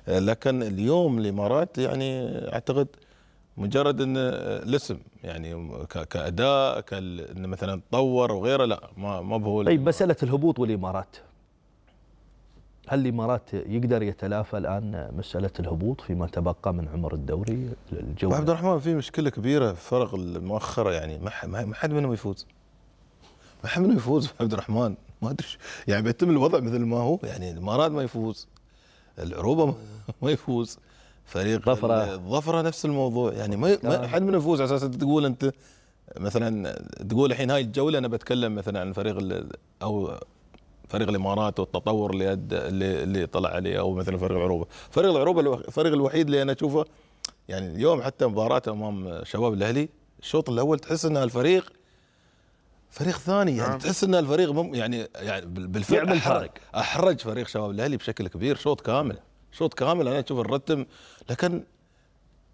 آه، لكن اليوم الامارات يعني اعتقد مجرد ان آه، الاسم يعني كاداء كان مثلا تطور وغيره لا ما ما هو طيب مساله الهبوط والامارات هل الامارات يقدر يتلافى الان مساله الهبوط فيما تبقى من عمر الدوري الجوله؟ عبد الرحمن في مشكله كبيره في فرق المؤخره يعني ما حد منهم يفوز. ما حد منهم يفوز عبد الرحمن ما ادري يعني بيتم الوضع مثل ما هو يعني الامارات ما يفوز العروبه *laughs* ما يفوز فريق الظفره الظفره نفس الموضوع يعني ما, ما حد منهم يفوز على اساس تقول انت مثلا تقول الحين هاي الجوله انا بتكلم مثلا عن فريق او فريق الامارات والتطور اللي أد... اللي طلع عليه او مثلا فريق العروبه، فريق العروبه الفريق الوحيد اللي انا اشوفه يعني اليوم حتى مباراه امام شباب الاهلي الشوط الاول تحس ان الفريق فريق ثاني يعني نعم. تحس ان الفريق مم يعني يعني بالفعل احرج احرج فريق شباب الاهلي بشكل كبير شوط كامل شوط كامل انا اشوف الرتم لكن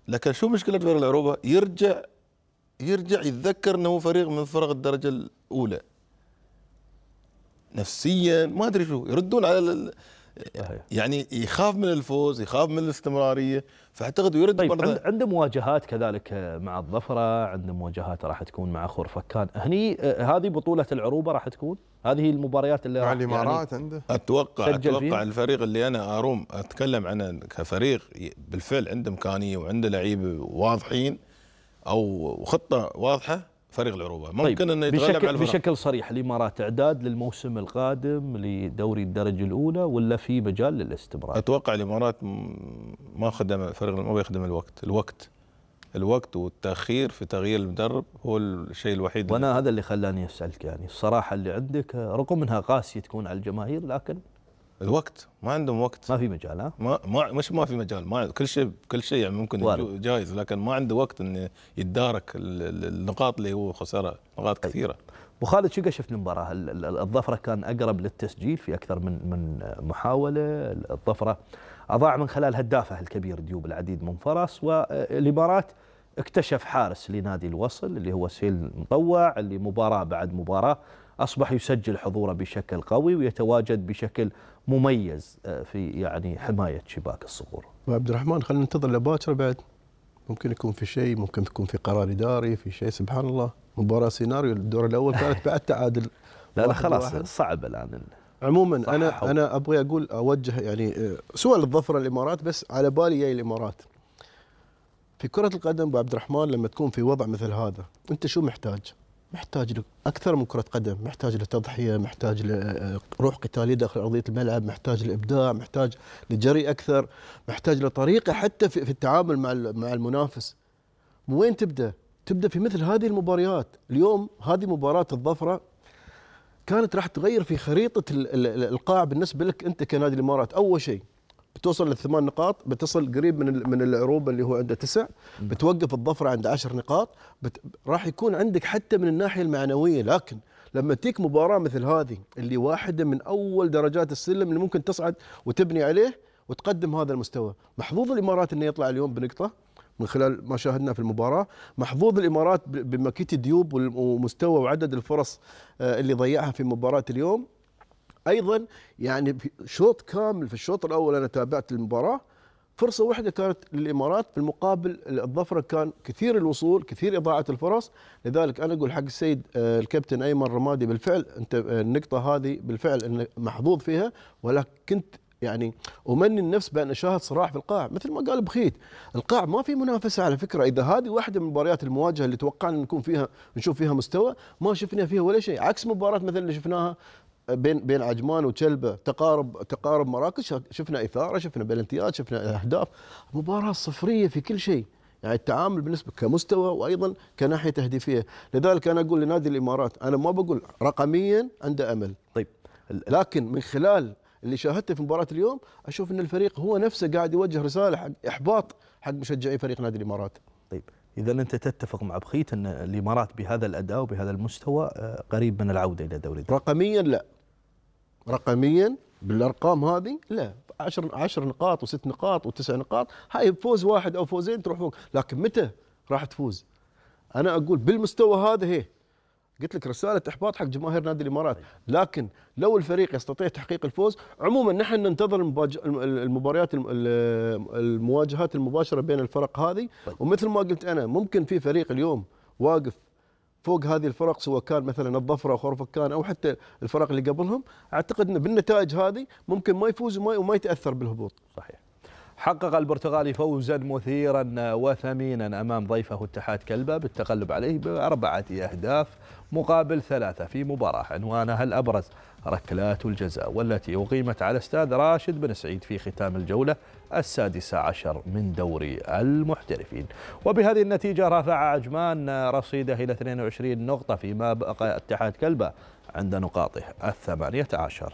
لكن شو مشكله فريق العروبه؟ يرجع يرجع يتذكر انه هو فريق من فرق الدرجه الاولى نفسيا ما ادري شو يردون على ال... يعني يخاف من الفوز يخاف من الاستمراريه فاعتقد يرد طيب برضه عنده مواجهات كذلك مع الظفره عنده مواجهات راح تكون مع خرفكان هني آه، هذه بطوله العروبه راح تكون هذه المباريات اللي مع يعني الامارات يعني عنده اتوقع اتوقع فيه؟ الفريق اللي انا اروم اتكلم عنه كفريق بالفعل عنده امكانيه وعنده لعيبه واضحين او خطه واضحه فريق العروبه طيب، ممكن طيب انه يتغلب بشكل على الفرق. بشكل صريح الامارات اعداد للموسم القادم لدوري الدرجه الاولى ولا في مجال للاستمرار؟ اتوقع الامارات ما خدم فريق ما بيخدم الوقت، الوقت الوقت والتاخير في تغيير المدرب هو الشيء الوحيد وانا هذا اللي خلاني اسالك يعني الصراحه اللي عندك رغم انها قاسيه تكون على الجماهير لكن الوقت ما عندهم وقت ما في مجال ها؟ ما, ما مش ما في مجال ما كل شيء كل شيء يعني ممكن جايز لكن ما عنده وقت انه يتدارك النقاط اللي هو خسرها نقاط طيب. كثيره ابو خالد شو شفت المباراه؟ الظفره كان اقرب للتسجيل في اكثر من من محاوله، الظفره اضاع من خلال هدافه الكبير ديوب العديد من فرص والامارات اكتشف حارس لنادي الوصل اللي هو سهيل مطوع اللي مباراه بعد مباراه اصبح يسجل حضوره بشكل قوي ويتواجد بشكل مميز آه، في يعني حمايه شباك الصقور. عبد الرحمن خلينا ننتظر لباكر بعد ممكن يكون في شيء ممكن يكون في قرار اداري في شيء سبحان الله مباراه سيناريو الدور الاول كانت *laughs* بعد تعادل لا لا خلاص صعب الان عموما انا حول. انا ابغى اقول اوجه يعني آه، سؤال الظفر الامارات بس على بالي جاي الامارات في كرة القدم ابو عبد الرحمن لما تكون في وضع مثل هذا انت شو محتاج؟ محتاج اكثر من كره قدم، محتاج لتضحيه، محتاج لروح قتاليه داخل ارضيه الملعب، محتاج لابداع، محتاج لجري اكثر، محتاج لطريقه حتى في التعامل مع مع المنافس. من وين تبدا؟ تبدا في مثل هذه المباريات، اليوم هذه مباراه الظفره كانت راح تغير في خريطه القاع بالنسبه لك انت كنادي الامارات، اول شيء بتوصل للثمان نقاط بتصل قريب من من العروبه اللي هو عنده تسع بتوقف الظفره عند عشر نقاط بت راح يكون عندك حتى من الناحيه المعنويه لكن لما تيك مباراه مثل هذه اللي واحده من اول درجات السلم اللي ممكن تصعد وتبني عليه وتقدم هذا المستوى محظوظ الامارات انه يطلع اليوم بنقطه من خلال ما شاهدنا في المباراة محظوظ الإمارات بمكيتي ديوب ومستوى وعدد الفرص آه، اللي ضيعها في مباراة اليوم ايضا يعني شوط كامل في الشوط الاول انا تابعت المباراه فرصه واحده كانت للامارات بالمقابل الظفره كان كثير الوصول كثير اضاعه الفرص لذلك انا اقول حق السيد آه، الكابتن ايمن رمادي بالفعل انت آه، النقطه هذه بالفعل محظوظ فيها ولكن كنت يعني امني النفس بان اشاهد صراع في القاع مثل ما قال بخيت القاع ما في منافسه على فكره اذا هذه واحده من مباريات المواجهه اللي توقعنا نكون فيها نشوف فيها مستوى ما شفنا فيها ولا شيء عكس مباراه مثلا اللي شفناها بين بين عجمان وكلبه تقارب تقارب مراكز شفنا اثاره شفنا بلنتيات شفنا اهداف مباراه صفريه في كل شيء يعني التعامل بالنسبه كمستوى وايضا كناحيه تهديفيه لذلك انا اقول لنادي الامارات انا ما بقول رقميا عنده امل طيب لكن من خلال اللي شاهدته في مباراه اليوم اشوف ان الفريق هو نفسه قاعد يوجه رساله حق احباط حق مشجعي فريق نادي الامارات طيب اذا انت تتفق مع بخيت ان الامارات بهذا الاداء وبهذا المستوى آه، قريب من العوده الى دوري رقميا لا رقميا بالارقام هذه لا 10 10 نقاط وست نقاط وتسع نقاط هاي بفوز واحد او فوزين تروح فوق لكن متى راح تفوز انا اقول بالمستوى هذا هي قلت لك رساله احباط حق جماهير نادي الامارات لكن لو الفريق يستطيع تحقيق الفوز عموما نحن ننتظر المباريات المواجهات المباشره بين الفرق هذه طيب. ومثل ما قلت انا ممكن في فريق اليوم واقف فوق هذه الفرق سواء كان مثلا الظفره وخورفكان او حتى الفرق اللي قبلهم اعتقد ان بالنتائج هذه ممكن ما يفوز وما وما يتاثر بالهبوط. صحيح. حقق البرتغالي فوزا مثيرا وثمينا امام ضيفه اتحاد كلبه بالتغلب عليه باربعه اهداف مقابل ثلاثه في مباراه عنوانها الابرز ركلات الجزاء والتي اقيمت على استاد راشد بن سعيد في ختام الجوله السادسه عشر من دوري المحترفين وبهذه النتيجه رفع عجمان رصيده الى 22 نقطه فيما بقى اتحاد كلبه عند نقاطه الثمانيه عشر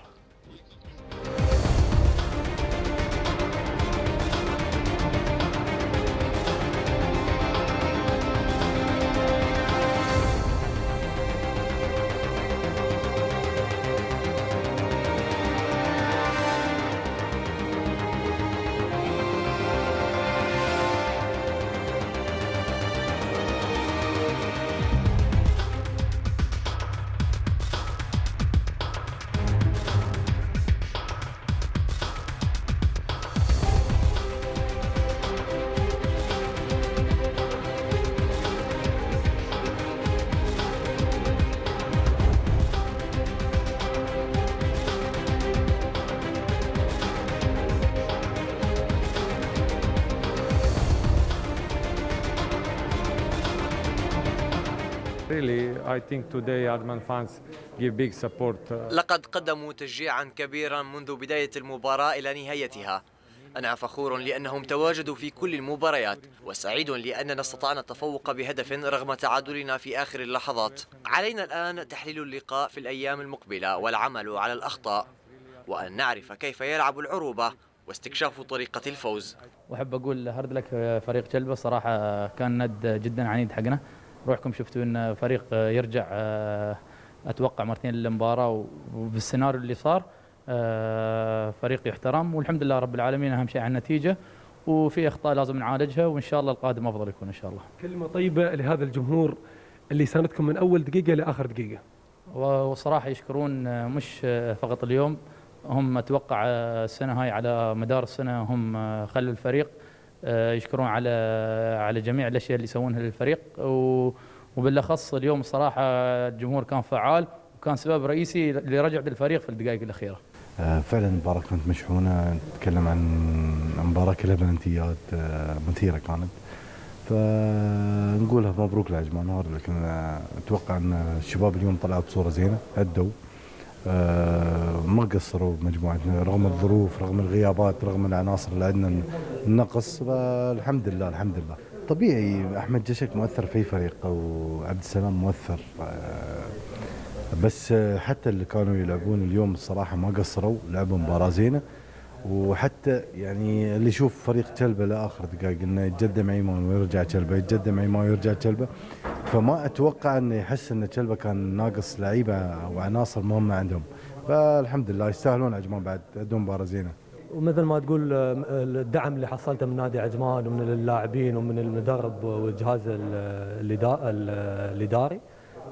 Uh, لقد قدموا تشجيعا كبيرا منذ بداية المباراة إلى نهايتها أنا فخور لأنهم تواجدوا في كل المباريات وسعيد لأننا استطعنا التفوق بهدف رغم تعادلنا في آخر اللحظات علينا الآن تحليل اللقاء في الأيام المقبلة والعمل على الأخطاء وأن نعرف كيف يلعب العروبة واستكشاف طريقة الفوز أحب أقول هارد لك فريق جلبة صراحة كان ند جدا عنيد حقنا روحكم شفتوا ان فريق آه، يرجع آه، اتوقع مرتين للمباراه وبالسيناريو اللي صار آه، فريق يحترم والحمد لله رب العالمين اهم شيء على النتيجه وفي اخطاء لازم نعالجها وان شاء الله القادم افضل يكون ان شاء الله. كلمه طيبه لهذا الجمهور اللي ساندكم من اول دقيقه لاخر دقيقه. وصراحه يشكرون مش فقط اليوم هم اتوقع السنه هاي على مدار السنه هم خلوا الفريق آه، يشكرون على على جميع الاشياء اللي يسوونها للفريق وبالاخص اليوم الصراحه الجمهور كان فعال وكان سبب رئيسي لرجعه الفريق في الدقائق الاخيره. آه، فعلا المباراه كانت مشحونة نتكلم عن مباراة كلها بلنتيات آه، مثيرة كانت فنقولها مبروك نهار لكن اتوقع ان الشباب اليوم طلعوا بصورة زينة ادوا آه، ما قصروا مجموعتنا رغم الظروف رغم الغيابات رغم العناصر اللي عندنا النقص الحمد لله الحمد لله طبيعي احمد جشك مؤثر في فريق وعبد السلام مؤثر آه، بس حتى اللي كانوا يلعبون اليوم الصراحه ما قصروا لعبوا مباراه زينه وحتى يعني اللي يشوف فريق كلبه لاخر دقائق انه يتجدى مع ايمان ويرجع كلبه يتجدى مع ايمان ويرجع كلبه فما اتوقع انه يحس ان كلبه كان ناقص لعيبه او عناصر مهمه عندهم فالحمد لله يستاهلون عجمان بعد عندهم مباراه زينه ومثل ما تقول آه، الدعم اللي حصلته من نادي عجمان ومن اللاعبين ومن المدرب والجهاز الاداري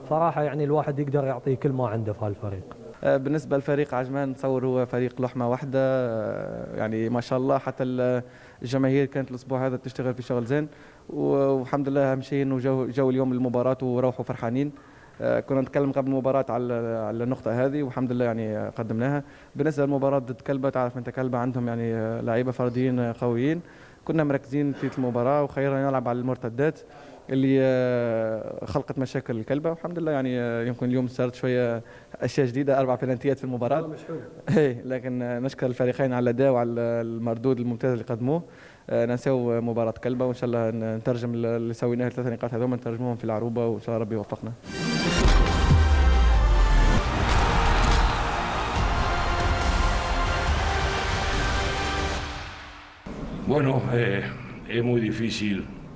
صراحه يعني الواحد يقدر يعطي كل ما عنده في هالفريق آه، بالنسبه لفريق عجمان نتصور هو فريق لحمه واحده آه، يعني ما شاء الله حتى الجماهير كانت الاسبوع هذا تشتغل في شغل زين والحمد لله اهم شيء انه جو, جو اليوم المباراه وروحوا فرحانين آه، كنا نتكلم قبل المباراة على على النقطة هذه والحمد لله يعني قدمناها بالنسبة للمباراة ضد كلبة تعرف أنت كلبة عندهم يعني لعيبة فرديين قويين كنا مركزين في المباراة وخيرنا نلعب على المرتدات اللي آه، خلقت مشاكل الكلبه والحمد لله يعني آه، يمكن اليوم صارت شويه اشياء جديده اربع بلانتيات في المباراه *laughs* اي لكن آه، نشكر الفريقين على الاداء وعلى المردود الممتاز اللي قدموه نساو مباراه كلبه وان شاء الله نترجم اللي سويناه الثلاث نقاط هذوما نترجموهم في العروبه وان شاء الله ربي يوفقنا Bueno, eh, es muy difícil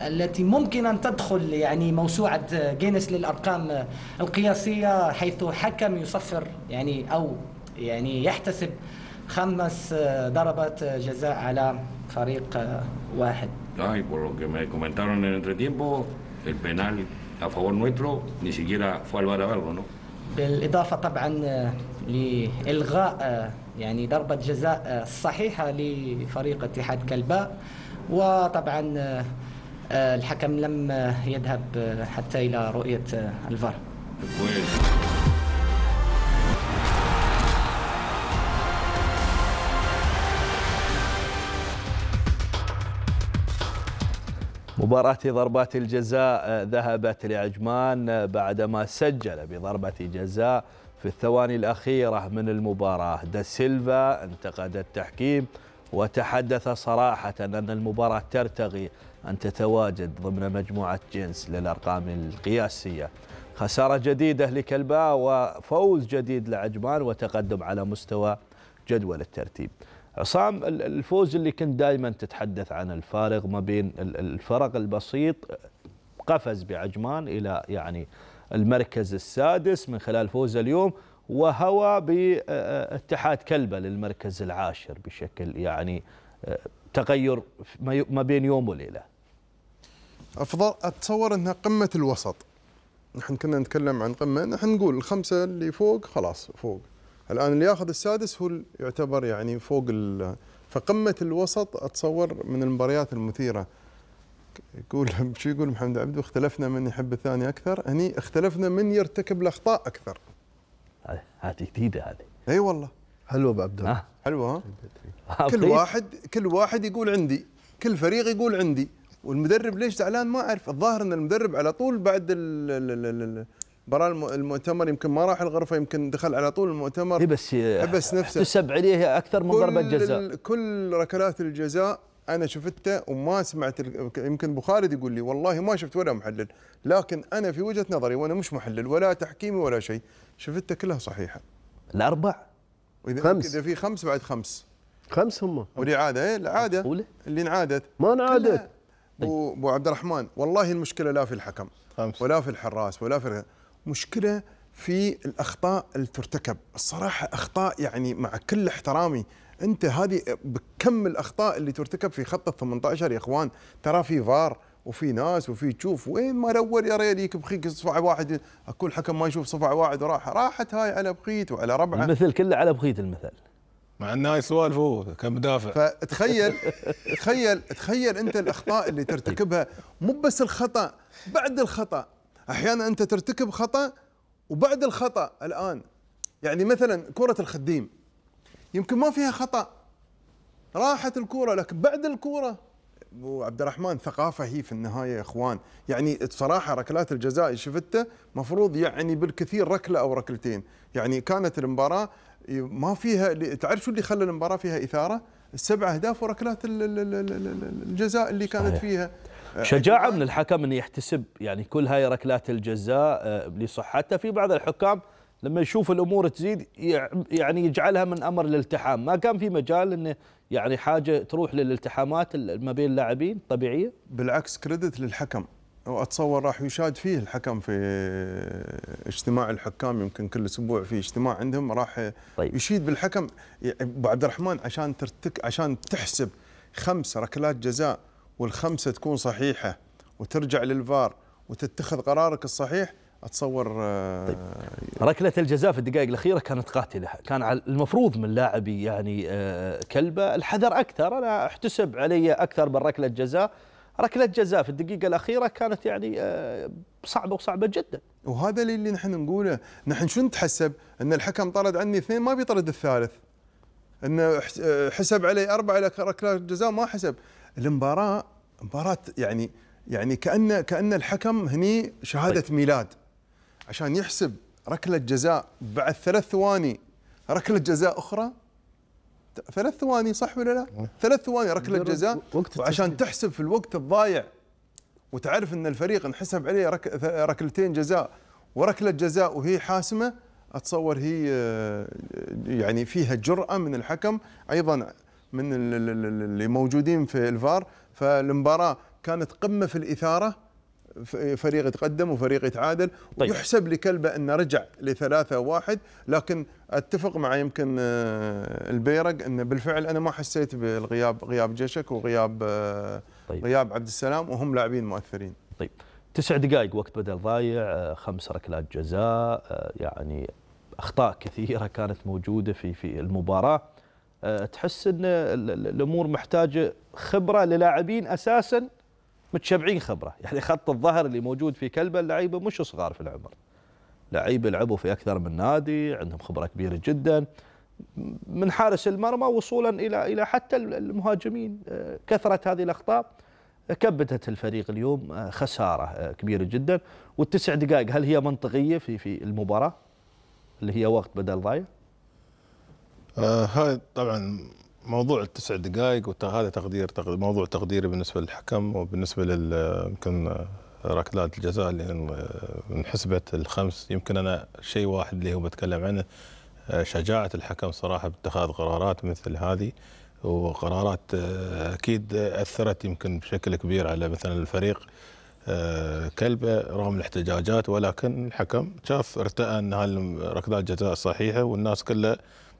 التي ممكن أن تدخل يعني موسوعة جينيس للأرقام القياسية حيث حكم يصفر يعني أو يعني يحتسب خمس ضربات جزاء على فريق واحد. اي por lo que me comentaron en el entretiempo, el penal a favor nuestro ni siquiera fue al VAR ¿no? بالإضافة طبعا لإلغاء يعني ضربة جزاء صحيحة لفريق اتحاد كلباء وطبعا آه، الحكم لم يذهب آه، حتى إلى رؤية آه، الفار مباراة ضربات الجزاء ذهبت لعجمان بعدما سجل بضربة جزاء في الثواني الأخيرة من المباراة دا سيلفا انتقد التحكيم وتحدث صراحة أن المباراة ترتغي أن تتواجد ضمن مجموعة جنس للأرقام القياسية خسارة جديدة لكلباء وفوز جديد لعجمان وتقدم على مستوى جدول الترتيب عصام الفوز اللي كنت دائما تتحدث عن الفارق ما بين الفرق البسيط قفز بعجمان إلى يعني المركز السادس من خلال فوز اليوم وهوى باتحاد كلبه للمركز العاشر بشكل يعني آه، تغير ما بين يوم وليله افضل اتصور انها قمه الوسط نحن كنا نتكلم عن قمه نحن نقول الخمسه اللي فوق خلاص فوق الان اللي ياخذ السادس هو يعتبر يعني فوق فقمه الوسط اتصور من المباريات المثيره يقول *laughs* شو يقول محمد عبده اختلفنا من يحب الثاني اكثر هني اختلفنا من يرتكب الاخطاء اكثر هذه جديده هذه اي والله حلوه ابو عبد الله آه. حلوه ها *laughs* كل طيب. واحد كل واحد يقول عندي كل فريق يقول عندي والمدرب ليش زعلان ما اعرف الظاهر ان المدرب على طول بعد المباراه المؤتمر يمكن ما راح الغرفه يمكن دخل على طول المؤتمر اي بس حبس نفسه تسب عليه اكثر من ضربه جزاء كل ركلات الجزاء انا شفتها وما سمعت يمكن ابو خالد يقول لي والله ما شفت ولا محلل لكن انا في وجهه نظري وانا مش محلل ولا تحكيمي ولا شيء شفتها كلها صحيحه الاربع واذا خمس اذا في خمس بعد خمس خمس هم والاعاده ايه العاده اللي انعادت ما انعادت طيب. ابو عبد الرحمن والله المشكله لا في الحكم خمس. ولا في الحراس ولا في مشكله في الاخطاء اللي ترتكب الصراحه اخطاء يعني مع كل احترامي انت هذه بكم الاخطاء اللي ترتكب في خط ال 18 يا اخوان ترى في فار وفي ناس وفي تشوف وين ما الاول يا ريت يك بخيك صفع واحد اكل حكم ما يشوف صفع واحد وراح راحت هاي على بخيت وعلى ربعه المثل كله على بخيت المثل مع انه هاي سوالف هو كمدافع فتخيل *laughs* تخيل تخيل انت الاخطاء اللي ترتكبها مو بس الخطا بعد الخطا احيانا انت ترتكب خطا وبعد الخطا الان يعني مثلا كره الخديم يمكن ما فيها خطا راحت الكره لكن بعد الكره ابو عبد الرحمن ثقافه هي في النهايه يا اخوان يعني بصراحه ركلات الجزاء شفته مفروض يعني بالكثير ركله او ركلتين يعني كانت المباراه إيه، ما فيها تعرف شو اللي خلى المباراه فيها اثاره؟ السبع اهداف وركلات الجزاء اللي كانت صحيح. فيها شجاعه آه، من الحكم انه يحتسب يعني كل هاي ركلات الجزاء آه، لصحتها في بعض الحكام لما يشوف الامور تزيد يعني يجعلها من امر الالتحام ما كان في مجال انه يعني حاجه تروح للالتحامات ما بين اللاعبين طبيعيه بالعكس كريدت للحكم واتصور راح يشاد فيه الحكم في اجتماع الحكام يمكن كل اسبوع في اجتماع عندهم راح طيب. يشيد بالحكم ابو عبد الرحمن عشان ترتك عشان تحسب خمس ركلات جزاء والخمسه تكون صحيحه وترجع للفار وتتخذ قرارك الصحيح اتصور طيب. آه، ركله الجزاء في الدقائق الاخيره كانت قاتله كان المفروض من لاعبي يعني آه، كلبه الحذر اكثر انا احتسب علي اكثر من ركله جزاء ركله جزاء في الدقيقه الاخيره كانت يعني آه، صعبه وصعبه جدا وهذا اللي نحن نقوله نحن شو نتحسب ان الحكم طرد عني اثنين ما بيطرد الثالث انه آه، حسب علي اربع ركلات جزاء ما حسب المباراه مباراه يعني يعني كان كان الحكم هني شهاده طيب. ميلاد عشان يحسب ركله جزاء بعد ثلاث ثواني ركله جزاء اخرى ثلاث ثواني صح ولا لا؟ إيه. ثلاث ثواني ركله جزاء وعشان تحسب في الوقت الضايع وتعرف ان الفريق انحسب عليه رك... ركلتين جزاء وركله جزاء وهي حاسمه اتصور هي آه، يعني فيها جراه من الحكم ايضا من اللي موجودين في الفار فالمباراه كانت قمه في الاثاره فريق يتقدم وفريق يتعادل طيب. ويحسب لكلبه انه رجع لثلاثة واحد لكن اتفق مع يمكن آه، البيرق انه بالفعل انا ما حسيت بالغياب غياب جيشك وغياب آه، طيب. غياب عبد السلام وهم لاعبين مؤثرين طيب تسع دقائق وقت بدل ضايع آه، خمس ركلات جزاء يعني اخطاء كثيره كانت موجوده في في المباراه تحس ان الامور محتاجه خبره للاعبين اساسا متشبعين خبره يعني خط الظهر اللي موجود في كلبه اللعيبه مش صغار في العمر لعيبه لعبوا في اكثر من نادي عندهم خبره كبيره جدا من حارس المرمى وصولا الى الى حتى المهاجمين آه، كثره هذه الاخطاء آه، كبدت الفريق اليوم آه، خساره كبيره جدا والتسع دقائق هل هي منطقيه في في المباراه اللي هي وقت بدل ضايع؟ آه هاي طبعا موضوع التسع دقائق وهذا تقدير, موضوع تقديري بالنسبه للحكم وبالنسبه لل يمكن ركلات الجزاء اللي انحسبت آه، الخمس يمكن انا شيء واحد اللي هو بتكلم عنه آه، شجاعه الحكم صراحه باتخاذ قرارات مثل هذه وقرارات آه، اكيد اثرت يمكن بشكل كبير على مثلا الفريق كلبه رغم الاحتجاجات ولكن الحكم شاف ارتأى ان ركلات الجزاء صحيحه والناس كلها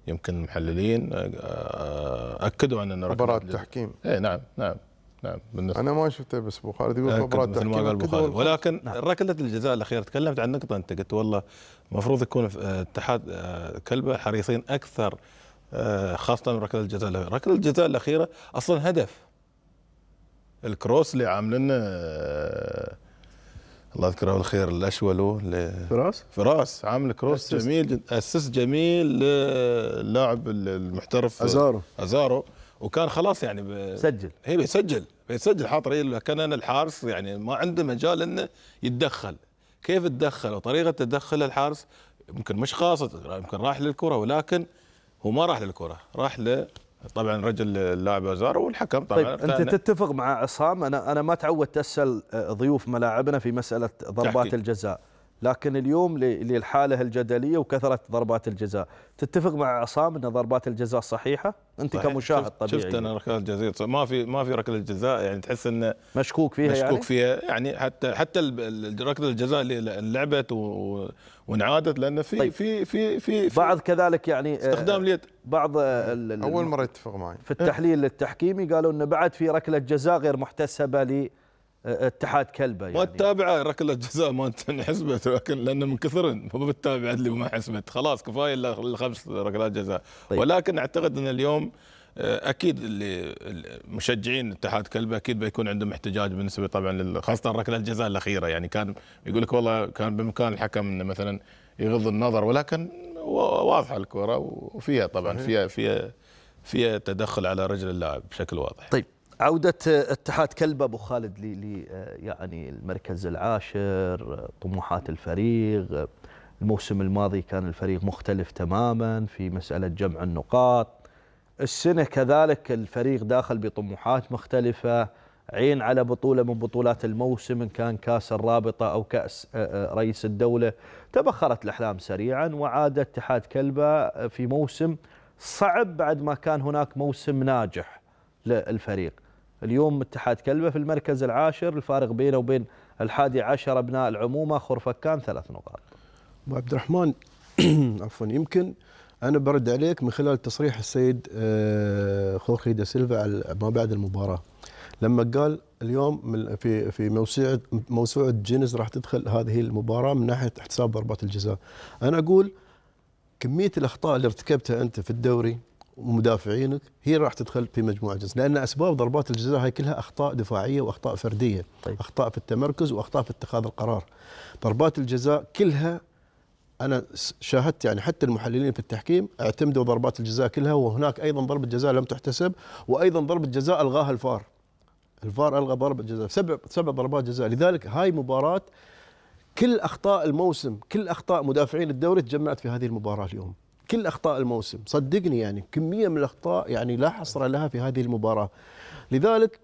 يمكن المحللين آه، آه، اكدوا ان مباراه تحكيم اي نعم نعم نعم بالنسبة. انا ما شفته بس ابو خالد يقول مباراه تحكيم ما قال بخالد. خالد ولكن نعم. ركله الجزاء الاخيره تكلمت عن نقطه انت قلت والله المفروض يكون آه، اتحاد كلبه حريصين اكثر خاصه ركله الجزاء الاخيره ركله الجزاء الاخيره اصلا هدف الكروس اللي عامل لنا الله يذكره بالخير الاشولو فراس فراس عامل كروس جميل جدا اسس جميل للاعب المحترف ازارو ازارو وكان خلاص يعني ب... سجل هي بيسجل بيسجل حاطر إيه، كان انا الحارس يعني ما عنده مجال انه يتدخل كيف تدخل وطريقه تدخل الحارس يمكن مش خاصة يمكن راح للكره ولكن هو ما راح للكره راح ل طبعا رجل اللاعب ازار والحكم طبعا طيب انت تتفق مع عصام انا انا ما تعودت اسال ضيوف ملاعبنا في مساله ضربات تحكي. الجزاء لكن اليوم للحاله الجدليه وكثره ضربات الجزاء، تتفق مع عصام ان ضربات الجزاء صحيحه؟ انت صحيح. كمشاهد شفت طبيعي شفت انا ركلة الجزاء ما في ما في ركله الجزاء يعني تحس انه مشكوك فيها مشكوك يعني؟ فيها يعني حتى حتى ركله الجزاء اللي لعبت وانعادت لان في, طيب. في في في في بعض كذلك يعني آه، استخدام اليد بعض اول مره يتفق معي في التحليل التحكيمي إيه. قالوا انه بعد في ركله جزاء غير محتسبه اتحاد كلبه يعني ما تتابعه ركله جزاء ما انحسبت لكن لان من كثر ما بتتابع اللي ما حسبت خلاص كفايه الخمس ركلات جزاء طيب. ولكن اعتقد ان اليوم آه، اكيد اللي مشجعين اتحاد كلبه اكيد بيكون عندهم احتجاج بالنسبه طبعا خاصه ركله الجزاء الاخيره يعني كان يقول لك والله كان بامكان الحكم انه مثلا يغض النظر ولكن واضحه الكره وفيها طبعا فيها فيها فيها تدخل على رجل اللاعب بشكل واضح. طيب عودة اتحاد كلبة أبو خالد لي آه، يعني المركز العاشر آه، طموحات الفريق آه، الموسم الماضي كان الفريق مختلف تماما في مسألة جمع النقاط السنة كذلك الفريق داخل بطموحات مختلفة عين على بطولة من بطولات الموسم إن كان كاس الرابطة أو كأس رئيس الدولة تبخرت الأحلام سريعا وعاد اتحاد كلبة في موسم صعب بعد ما كان هناك موسم ناجح للفريق اليوم اتحاد كلبه في المركز العاشر الفارق بينه وبين الحادي عشر ابناء العمومه خرفكان ثلاث نقاط. ابو عبد الرحمن *clears throat* عفوا يمكن انا برد عليك من خلال تصريح السيد آه، خوخي دا سيلفا ما بعد المباراه لما قال اليوم في في موسوعه موسوعه جينز راح تدخل هذه المباراه من ناحيه احتساب ضربات الجزاء انا اقول كميه الاخطاء اللي ارتكبتها انت في الدوري ومدافعينك هي راح تدخل في مجموعه جنس لان اسباب ضربات الجزاء هاي كلها اخطاء دفاعيه واخطاء فرديه طيب. اخطاء في التمركز واخطاء في اتخاذ القرار ضربات الجزاء كلها انا شاهدت يعني حتى المحللين في التحكيم اعتمدوا ضربات الجزاء كلها وهناك ايضا ضربه جزاء لم تحتسب وايضا ضربه جزاء الغاها الفار الفار الغى ضربه جزاء سبع سبع ضربات جزاء لذلك هاي مباراه كل اخطاء الموسم كل اخطاء مدافعين الدوري تجمعت في هذه المباراه اليوم كل اخطاء الموسم صدقني يعني كميه من الاخطاء يعني لا حصر لها في هذه المباراه لذلك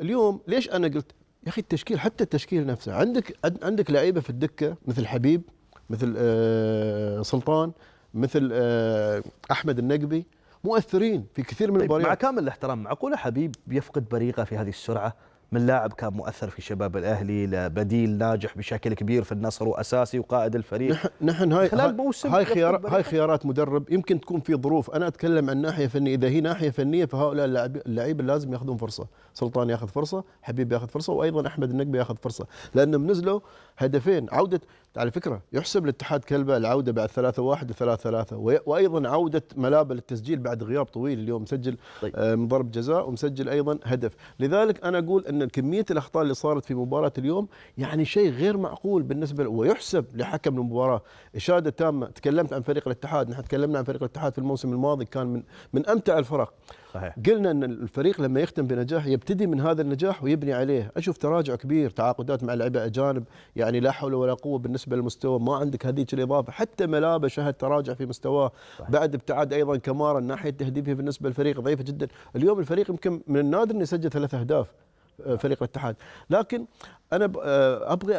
اليوم ليش انا قلت يا اخي التشكيل حتى التشكيل نفسه عندك عندك لعيبه في الدكه مثل حبيب مثل آه، سلطان مثل آه، احمد النقبي مؤثرين في كثير من طيب، المباريات مع كامل الاحترام معقوله حبيب يفقد بريقه في هذه السرعه من لاعب كان مؤثر في شباب الاهلي لبديل ناجح بشكل كبير في النصر واساسي وقائد الفريق نحن, نحن هاي خلال موسم هاي خيار هاي خيارات مدرب يمكن تكون في ظروف انا اتكلم عن ناحيه فنيه اذا هي ناحيه فنيه فهؤلاء اللعيبه لازم ياخذون فرصه سلطان ياخذ فرصه حبيب ياخذ فرصه وايضا احمد النقبي ياخذ فرصه لانه نزلوا هدفين عوده على فكره يحسب الاتحاد كلبه العوده بعد 3 1 و 3 3 وايضا عوده ملابه للتسجيل بعد غياب طويل اليوم مسجل طيب. آه، من ضرب جزاء ومسجل ايضا هدف، لذلك انا اقول ان كميه الاخطاء اللي صارت في مباراه اليوم يعني شيء غير معقول بالنسبه ويحسب لحكم المباراه اشاده تامه، تكلمت عن فريق الاتحاد، نحن تكلمنا عن فريق الاتحاد في الموسم الماضي كان من من امتع الفرق، صحيح. قلنا ان الفريق لما يختم بنجاح يبتدي من هذا النجاح ويبني عليه اشوف تراجع كبير تعاقدات مع لعيبه اجانب يعني لا حول ولا قوه بالنسبه للمستوى ما عندك هذيك الاضافه حتى ملابه شهد تراجع في مستواه بعد ابتعاد ايضا كمارا الناحيه التهديفيه بالنسبه للفريق ضعيفه جدا اليوم الفريق يمكن من النادر انه يسجل ثلاث اهداف آه، فريق الاتحاد لكن انا آه، ابغى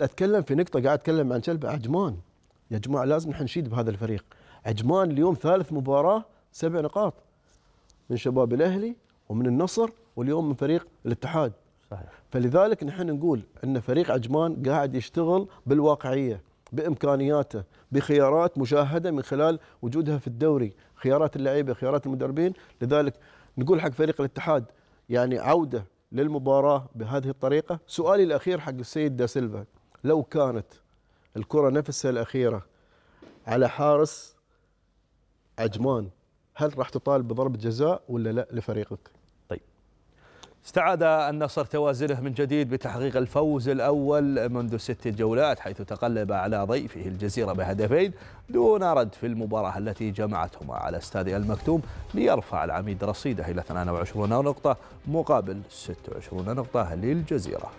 اتكلم في نقطه قاعد اتكلم عن شلب عجمان يا جماعه لازم نحن نشيد بهذا الفريق عجمان اليوم ثالث مباراه سبع نقاط من شباب الاهلي ومن النصر واليوم من فريق الاتحاد صحيح. فلذلك نحن نقول ان فريق عجمان قاعد يشتغل بالواقعيه بامكانياته بخيارات مشاهده من خلال وجودها في الدوري خيارات اللعيبه خيارات المدربين لذلك نقول حق فريق الاتحاد يعني عوده للمباراه بهذه الطريقه سؤالي الاخير حق السيد دا سيلفا لو كانت الكره نفسها الاخيره على حارس عجمان هل راح تطالب بضربة جزاء ولا لا لفريقك؟ طيب استعاد النصر توازنه من جديد بتحقيق الفوز الأول منذ ست جولات حيث تقلب على ضيفه الجزيرة بهدفين دون رد في المباراة التي جمعتهما على استاد المكتوم ليرفع العميد رصيده إلى 28 نقطة مقابل 26 نقطة للجزيرة.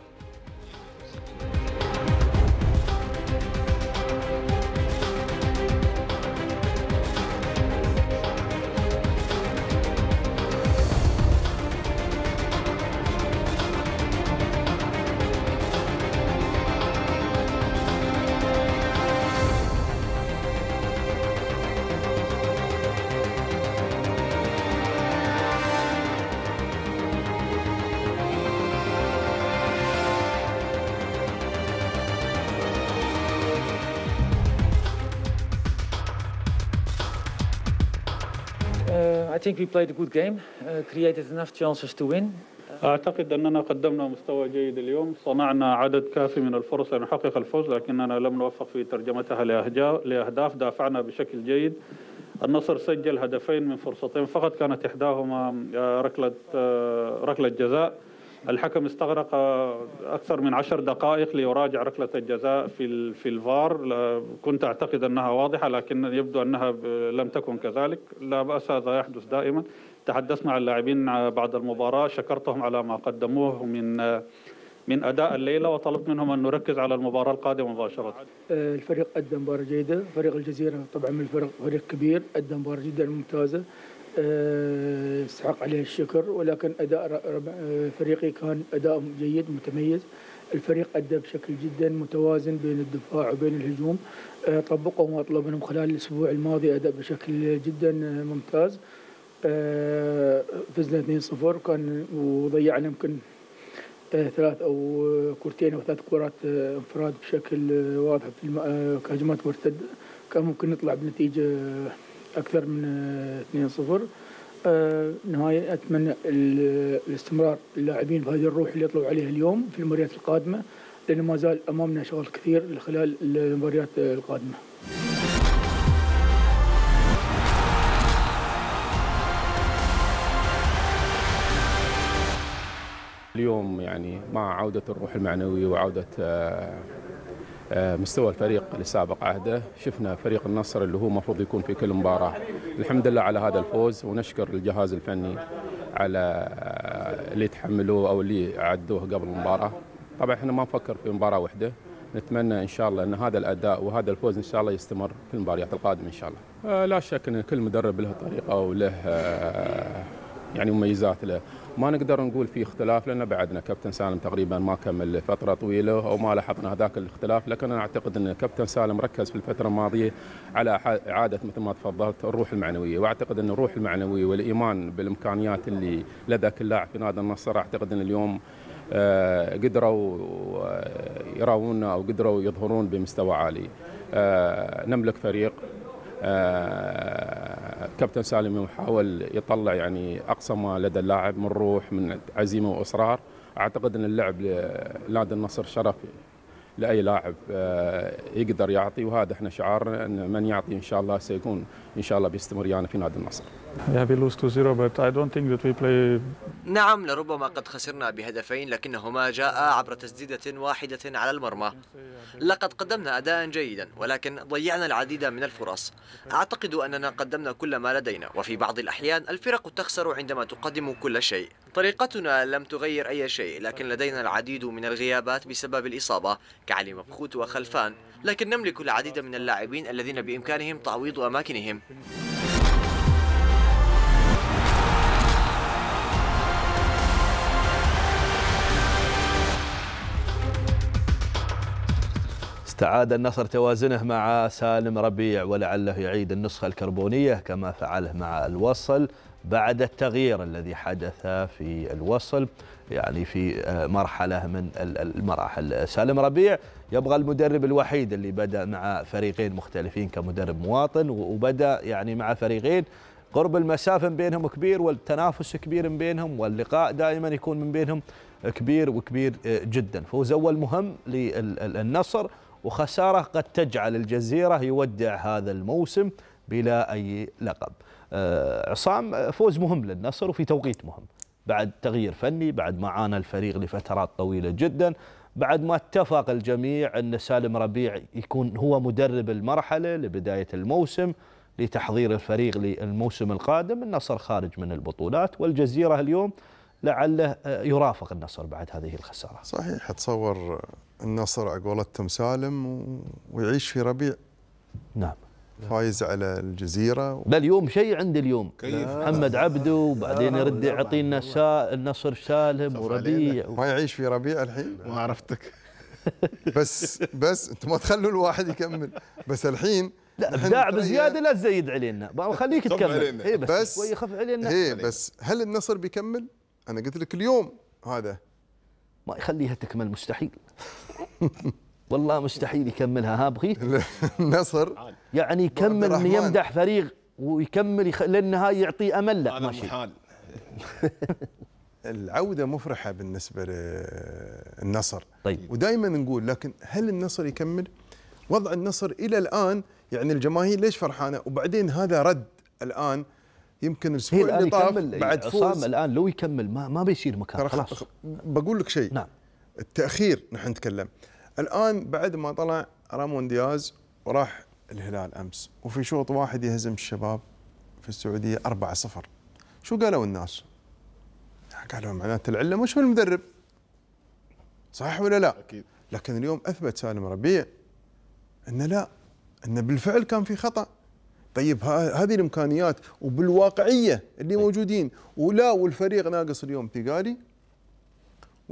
think we played a good game, uh, created enough chances to win. أعتقد أننا قدمنا مستوى جيد اليوم صنعنا عدد كافي من الفرص لنحقق الفوز لكننا لم نوفق في ترجمتها لأهداف دافعنا بشكل جيد النصر سجل هدفين من فرصتين فقط كانت إحداهما آه، ركلة آه، ركلة جزاء الحكم استغرق أكثر من عشر دقائق ليراجع ركلة الجزاء في في الفار كنت أعتقد أنها واضحة لكن يبدو أنها لم تكن كذلك لا بأس هذا يحدث دائما تحدثنا عن اللاعبين بعد المباراة شكرتهم على ما قدموه من من أداء الليلة وطلبت منهم أن نركز على المباراة القادمة مباشرة الفريق أدى مباراة جيدة فريق الجزيرة طبعا من الفرق فريق كبير أدى مباراة جدا ممتازة آه، يستحق عليه الشكر ولكن اداء آه، فريقي كان اداء جيد متميز الفريق ادى بشكل جدا متوازن بين الدفاع وبين الهجوم آه، طبقوا ما طلب منهم خلال الاسبوع الماضي اداء بشكل جدا ممتاز فزنا 2-0 كان وضيعنا يمكن ثلاث او كورتين او ثلاث كرات انفراد بشكل واضح في كهجمات مرتده كان ممكن نطلع بنتيجه أكثر من 2-0 آه، نهاية أتمنى الاستمرار اللاعبين بهذه الروح اللي يطلعوا عليها اليوم في المباريات القادمة لأنه ما زال أمامنا شغل كثير خلال المباريات القادمة اليوم يعني مع عودة الروح المعنوية وعودة آه، آه، مستوى الفريق اللي سابق عهده شفنا فريق النصر اللي هو المفروض يكون في كل مباراة الحمد لله على هذا الفوز ونشكر الجهاز الفني على آه، اللي تحملوه أو اللي عدوه قبل المباراة طبعا احنا ما نفكر في مباراة واحدة نتمنى ان شاء الله ان هذا الاداء وهذا الفوز ان شاء الله يستمر في المباريات القادمه ان شاء الله. آه، لا شك ان كل مدرب له طريقه وله يعني مميزات له، ما نقدر نقول في اختلاف لان بعدنا كابتن سالم تقريبا ما كمل فتره طويله او ما لاحظنا هذاك الاختلاف لكن انا اعتقد ان كابتن سالم ركز في الفتره الماضيه على اعاده مثل ما تفضلت الروح المعنويه واعتقد ان الروح المعنويه والايمان بالامكانيات اللي لدى كل لاعب في نادي النصر اعتقد ان اليوم آه، قدروا آه، يراونا او قدروا يظهرون بمستوى عالي آه، نملك فريق آه، كابتن سالم يحاول يطلع يعني اقصى ما لدى اللاعب من روح من عزيمه واصرار اعتقد ان اللعب لنادي النصر شرف لاي لاعب آه، يقدر يعطي وهذا احنا شعارنا ان من يعطي ان شاء الله سيكون ان شاء الله بيستمر يعني في نادي النصر نعم لربما قد خسرنا بهدفين لكنهما جاء عبر تسديدة واحدة على المرمى لقد قدمنا أداء جيدا ولكن ضيعنا العديد من الفرص أعتقد أننا قدمنا كل ما لدينا وفي بعض الأحيان الفرق تخسر عندما تقدم كل شيء طريقتنا لم تغير أي شيء لكن لدينا العديد من الغيابات بسبب الإصابة كعلي مبخوت وخلفان لكن نملك العديد من اللاعبين الذين بإمكانهم تعويض أماكنهم تعاد النصر توازنه مع سالم ربيع ولعله يعيد النسخة الكربونية كما فعله مع الوصل بعد التغيير الذي حدث في الوصل يعني في آه، مرحلة من المراحل سالم ربيع يبغى المدرب الوحيد اللي بدأ مع فريقين مختلفين كمدرب مواطن وبدأ يعني مع فريقين قرب المسافة من بينهم كبير والتنافس كبير بينهم واللقاء دائما يكون من بينهم كبير وكبير آه، جدا فوز أول مهم للنصر وخسارة قد تجعل الجزيرة يودع هذا الموسم بلا أي لقب آه، عصام آه، فوز مهم للنصر وفي توقيت مهم بعد تغيير فني بعد ما عانى الفريق لفترات طويلة جدا بعد ما اتفق الجميع أن سالم ربيع يكون هو مدرب المرحلة لبداية الموسم لتحضير الفريق للموسم القادم النصر خارج من البطولات والجزيرة اليوم لعله آه، يرافق النصر بعد هذه الخسارة صحيح تصور النصر على قولتهم سالم ويعيش في ربيع نعم فايز على الجزيرة و... بل يوم شيء عندي اليوم كيف محمد عبده وبعدين يرد يعطينا سا... النصر سالم وربيع و... ما يعيش في ربيع الحين *laughs* ما عرفتك *laughs* بس بس انتم ما تخلوا الواحد يكمل بس الحين *laughs* لا ابداع بزياده لا تزيد علينا خليك تكمل هي إيه، بس, بس ويخف علينا اي بس هل النصر بيكمل؟ انا قلت لك اليوم هذا ما يخليها تكمل مستحيل *laughs* والله مستحيل يكملها ها بخي النصر يعني يكمل من يمدح فريق ويكمل يخ... للنهايه يعطيه امل لا ماشي محال *laughs* العودة مفرحة بالنسبة للنصر طيب. ودائما نقول لكن هل النصر يكمل؟ وضع النصر إلى الآن يعني الجماهير ليش فرحانة؟ وبعدين هذا رد الآن يمكن الأسبوع اللي طاف بعد فوز الآن لو يكمل ما, ما بيصير مكان خلاص بقول لك شيء نعم التأخير نحن نتكلم الان بعد ما طلع رامون دياز وراح الهلال امس وفي شوط واحد يهزم الشباب في السعوديه 4-0 شو قالوا الناس؟ يعني قالوا معناته العله مش في المدرب صح ولا لا؟ اكيد لكن اليوم اثبت سالم ربيع ان لا ان بالفعل كان في خطا طيب هذه الامكانيات وبالواقعيه اللي موجودين ولا والفريق ناقص اليوم تقالي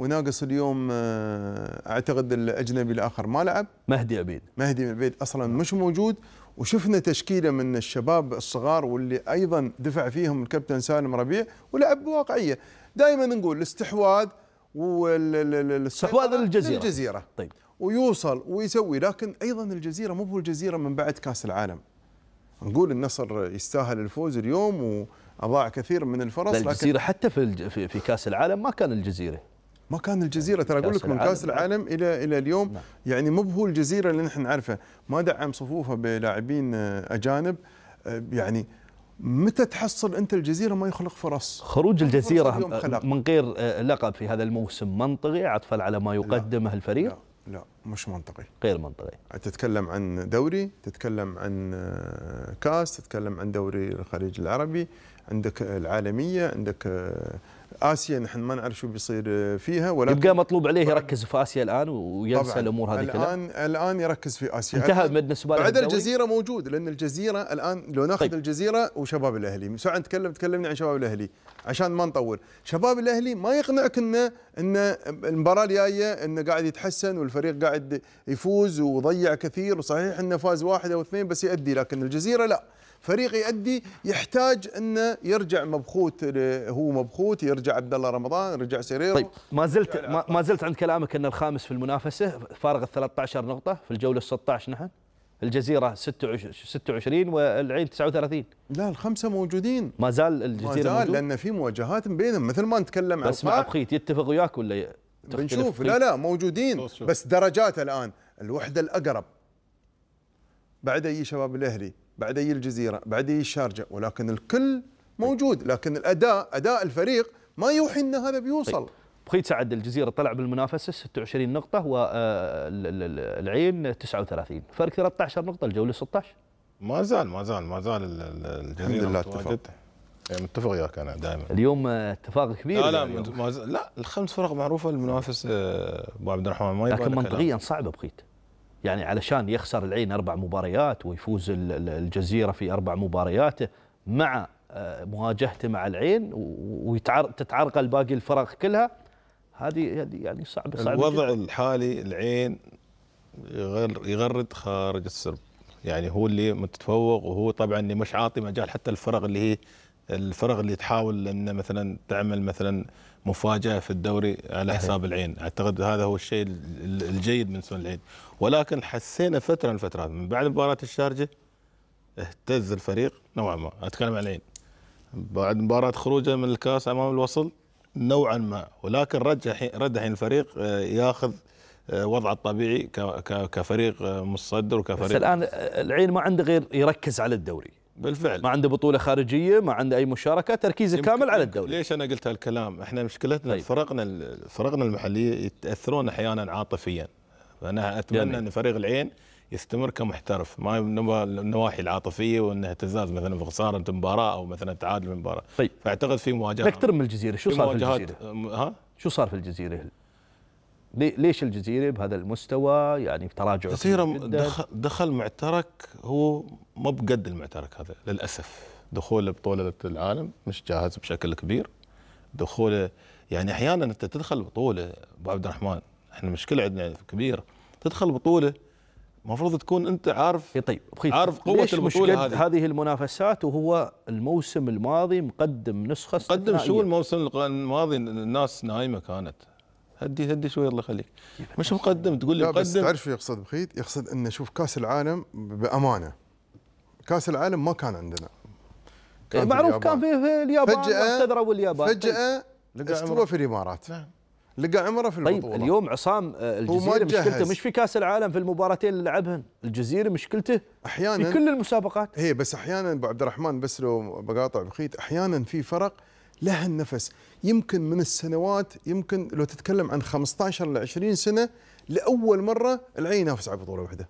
وناقص اليوم آه، اعتقد الاجنبي الاخر ما لعب مهدي عبيد مهدي عبيد اصلا مش موجود وشفنا تشكيله من الشباب الصغار واللي ايضا دفع فيهم الكابتن سالم ربيع ولعب بواقعيه دائما نقول الاستحواذ والاستحواذ للجزيره للجزيره طيب ويوصل ويسوي لكن ايضا الجزيره مو الجزيره من بعد كاس العالم نقول النصر يستاهل الفوز اليوم واضاع كثير من الفرص الجزيره لكن حتى في في كاس العالم ما كان الجزيره ما كان الجزيره ترى اقول لك من كاس العالم الى الى اليوم نعم. يعني مو هو الجزيره اللي نحن نعرفه ما دعم صفوفه بلاعبين آه، اجانب آه، يعني متى تحصل انت الجزيره ما يخلق فرص خروج الجزيره من غير آه، لقب في هذا الموسم منطقي عطفا على ما يقدمه الفريق لا لا مش منطقي غير منطقي تتكلم عن دوري تتكلم عن كاس تتكلم عن دوري الخليج العربي عندك العالميه عندك اسيا نحن ما نعرف شو بيصير فيها ولا يبقى مطلوب عليه يركز في اسيا الان وينسى الامور هذه كلها. الان الان يركز في اسيا انتهى بالنسبه له بعد الجزيره موجود لان الجزيره الان لو ناخذ طيب. الجزيره وشباب الاهلي ساعه نتكلم تكلمنا عن شباب الاهلي عشان ما نطول شباب الاهلي ما يقنعك انه ان المباراه الجايه انه قاعد يتحسن والفريق قاعد يفوز وضيع كثير وصحيح انه فاز واحد او اثنين بس يؤدي لكن الجزيره لا فريق يؤدي يحتاج انه يرجع مبخوت هو مبخوت يرجع عبد الله رمضان يرجع سيريرو طيب ما زلت ما, ما زلت عند كلامك ان الخامس في المنافسه فارغ ال 13 نقطه في الجوله ال 16 نحن الجزيره 26 والعين 39 لا الخمسه موجودين ما زال الجزيره ما زال موجود؟ لان في مواجهات بينهم مثل ما نتكلم عن بس مع بخيت يتفق وياك ولا بنشوف لا لا موجودين بس درجات الان الوحده الاقرب بعد اي شباب الاهلي بعدي الجزيرة بعدي الشارجة ولكن الكل موجود لكن الأداء أداء الفريق ما يوحي أن هذا بيوصل طيب. بخيت سعد الجزيرة طلع بالمنافسة 26 نقطة والعين آه، 39 فرق 13 نقطة الجولة 16 ما زال ما زال ما زال الجزيرة الحمد لله اتفق يعني متفق وياك انا دائما اليوم آه، اتفاق كبير لا لا يعني. ما لا الخمس فرق معروفه المنافس آه، ابو عبد الرحمن ما يبغى لكن منطقيا صعبه بخيت يعني علشان يخسر العين اربع مباريات ويفوز الجزيره في اربع مبارياته مع آه، مواجهته مع العين وتتعرق باقي الفرق كلها هذه يعني صعبه صعبه الوضع جدا. الحالي العين يغرد خارج السرب يعني هو اللي متفوق وهو طبعا اللي مش عاطي مجال حتى الفرق اللي هي الفرق اللي تحاول ان مثلا تعمل مثلا مفاجاه في الدوري على حساب العين اعتقد هذا هو الشيء الجيد من سون العين ولكن حسينا فتره من الفترات من بعد مباراه الشارجه اهتز الفريق نوعا ما اتكلم عن العين بعد مباراه خروجه من الكاس امام الوصل نوعا ما ولكن رد حين رد حين الفريق آه، ياخذ آه، وضعه الطبيعي كفريق آه، متصدر وكفريق بس الان العين ما عنده غير يركز على الدوري بالفعل ما عنده بطوله خارجيه ما عنده اي مشاركه تركيزه كامل على الدوري ليش انا قلت هالكلام احنا مشكلتنا طيب. فرقنا فرقنا المحليه يتاثرون احيانا عاطفيا فانا اتمنى جميل. ان فريق العين يستمر كمحترف ما النواحي العاطفيه وانه اهتزاز مثلا في خساره مباراه او مثلا تعادل من مباراه طيب فاعتقد في مواجهه من الجزيره شو صار في الجزيره؟ ها؟ شو صار في الجزيره؟ ليش الجزيره بهذا المستوى يعني تراجع الجزيره دخل, دخل معترك هو مو بقد المعترك هذا للاسف دخوله بطوله العالم مش جاهز بشكل كبير دخوله يعني احيانا انت تدخل بطوله ابو عبد الرحمن احنا مشكله عندنا يعني كبيره تدخل بطوله المفروض تكون انت عارف إيه طيب بخيت عارف قوه البطوله هذه هذه المنافسات وهو الموسم الماضي مقدم نسخه مقدم شو الموسم الماضي الناس نايمه كانت هدي هدي شوي الله يخليك مش مقدم تقول لي مقدم بس تعرف شو يقصد بخيت يقصد انه شوف كاس العالم بامانه كاس العالم ما كان عندنا إيه، كان معروف في كان في اليابان فجأة اليابان فجأة طيب. استدروا في الامارات نعم لقى عمره في طيب، البطوله طيب اليوم عصام آه، الجزيره مشكلته مش في كاس العالم في المباراتين اللي لعبهن الجزيره مشكلته احيانا في كل المسابقات هي بس احيانا ابو عبد الرحمن بس لو بقاطع بخيت احيانا في فرق لها النفس يمكن من السنوات يمكن لو تتكلم عن 15 ل 20 سنه لاول مره العين ينافس على بطوله واحده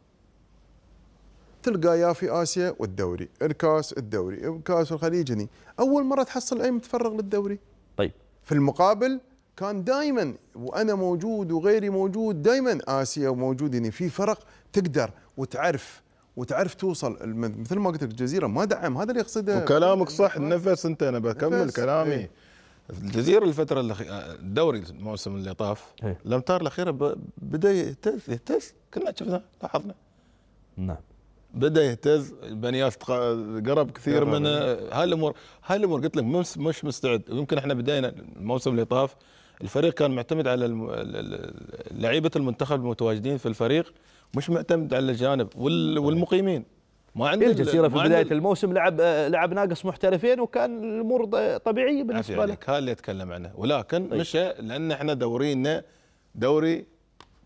تلقى يا في اسيا والدوري الكاس الدوري كاس الخليج هني اول مره تحصل العين متفرغ للدوري طيب في المقابل كان دائما وانا موجود وغيري موجود دائما اسيا موجود يعني في فرق تقدر وتعرف وتعرف توصل مثل ما قلت لك الجزيره ما دعم هذا اللي يقصده وكلامك صح النفس انت انا بكمل إيه. كلامي ايه. الجزيره الفتره اللي الدوري آه، الموسم اللي طاف ايه. الامتار الاخيره بدا يهتز يهتز كلنا شفنا لاحظنا نعم بدا يهتز بنياس قرب كثير من هالامور هالامور قلت لك مش مستعد يمكن احنا بدينا الموسم اللي طاف الفريق كان معتمد على لعيبه المنتخب المتواجدين في الفريق مش معتمد على الجانب والمقيمين ما عنده الجزيره في بدايه الموسم لعب لعب ناقص محترفين وكان الامور طبيعيه بالنسبه لك هذا اللي اتكلم عنه ولكن طيب. مشى لان احنا دورينا دوري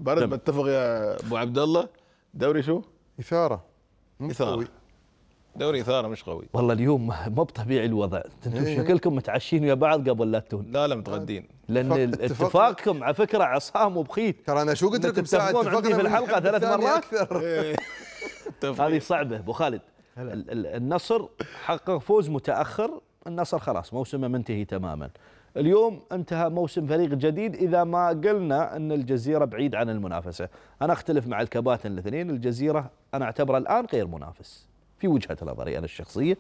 برد نعم. متفق يا ابو عبد الله دوري شو؟ اثاره اثاره دوري اثاره مش قوي والله اليوم مو بطبيعي الوضع انتم إيه. شكلكم متعشين ويا بعض قبل لا تون لا لا متغدين لان اتفاقكم على فكره عصام وبخيت ترى انا شو قلت لكم ساعه عندي في الحلقه ثلاث مرات إيه. *laughs* هذه صعبه ابو خالد النصر حقق فوز متاخر النصر خلاص موسمه منتهي تماما اليوم انتهى موسم فريق جديد اذا ما قلنا ان الجزيره بعيد عن المنافسه انا اختلف مع الكباتن الاثنين الجزيره انا اعتبره الان غير منافس في وجهه نظري انا الشخصيه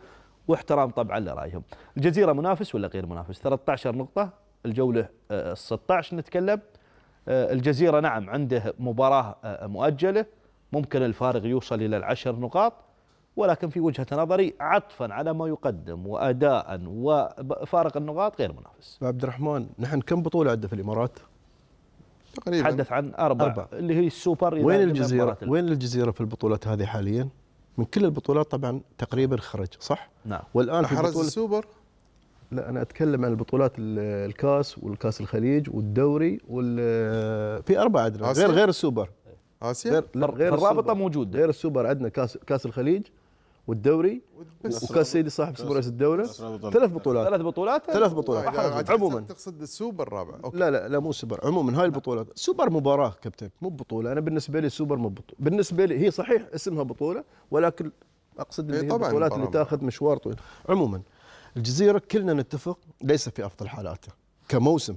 واحترام طبعا لرايهم. الجزيره منافس ولا غير منافس؟ 13 نقطه الجوله 16 آه، نتكلم آه، الجزيره نعم عنده مباراه آه، مؤجله ممكن الفارق يوصل الى العشر نقاط ولكن في وجهه نظري عطفا على ما يقدم واداء وفارق النقاط غير منافس. عبد الرحمن نحن كم بطوله عدة في الامارات؟ تقريبا تحدث عن اربع, أربع. اللي هي السوبر وين الجزيره؟ وين الجزيره في البطولات هذه حاليا؟ من كل البطولات طبعا تقريبا خرج صح؟ نعم والان في حرز السوبر لا انا اتكلم عن البطولات الكاس والكاس الخليج والدوري وال في اربع عندنا غير غير السوبر اسيا غير, غير الرابطه موجود غير السوبر عندنا كاس كاس الخليج والدوري وكاس سيدي صاحب سمو رئيس الدوله ثلاث بطولات ثلاث بطولات ثلاث بطولات يعني عموما تقصد السوبر الرابع لا لا لا مو سوبر عموما هاي البطولات سوبر مباراه كابتن مو بطوله انا بالنسبه لي سوبر مو بطوله بالنسبه لي هي صحيح اسمها بطوله ولكن اقصد اللي هي البطولات اللي تاخذ مشوار طويل عموما الجزيره كلنا نتفق ليس في افضل حالاته كموسم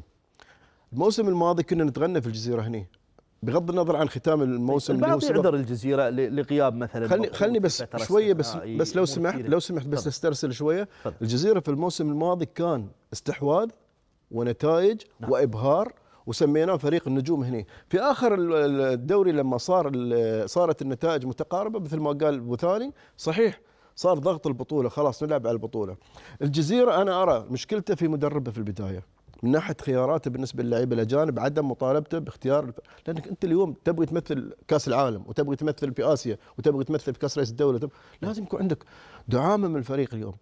الموسم الماضي كنا نتغنى في الجزيره هنا بغض النظر عن ختام الموسم البعض يعذر الجزيره لغياب مثلا خلني خلني بس شويه بس بس لو سمحت لو سمحت بس استرسل شويه فضل. الجزيره في الموسم الماضي كان استحواذ ونتائج نعم. وابهار وسميناه فريق النجوم هنا في اخر الدوري لما صار صارت النتائج متقاربه مثل ما قال بوثاني صحيح صار ضغط البطوله خلاص نلعب على البطوله الجزيره انا ارى مشكلته في مدربه في البدايه من ناحيه خياراته بالنسبه للعيبه الاجانب عدم مطالبته باختيار لانك انت اليوم تبغي تمثل كاس العالم وتبغي تمثل في اسيا وتبغي تمثل في كاس رئيس الدوله تب... لازم يكون عندك دعامه من الفريق اليوم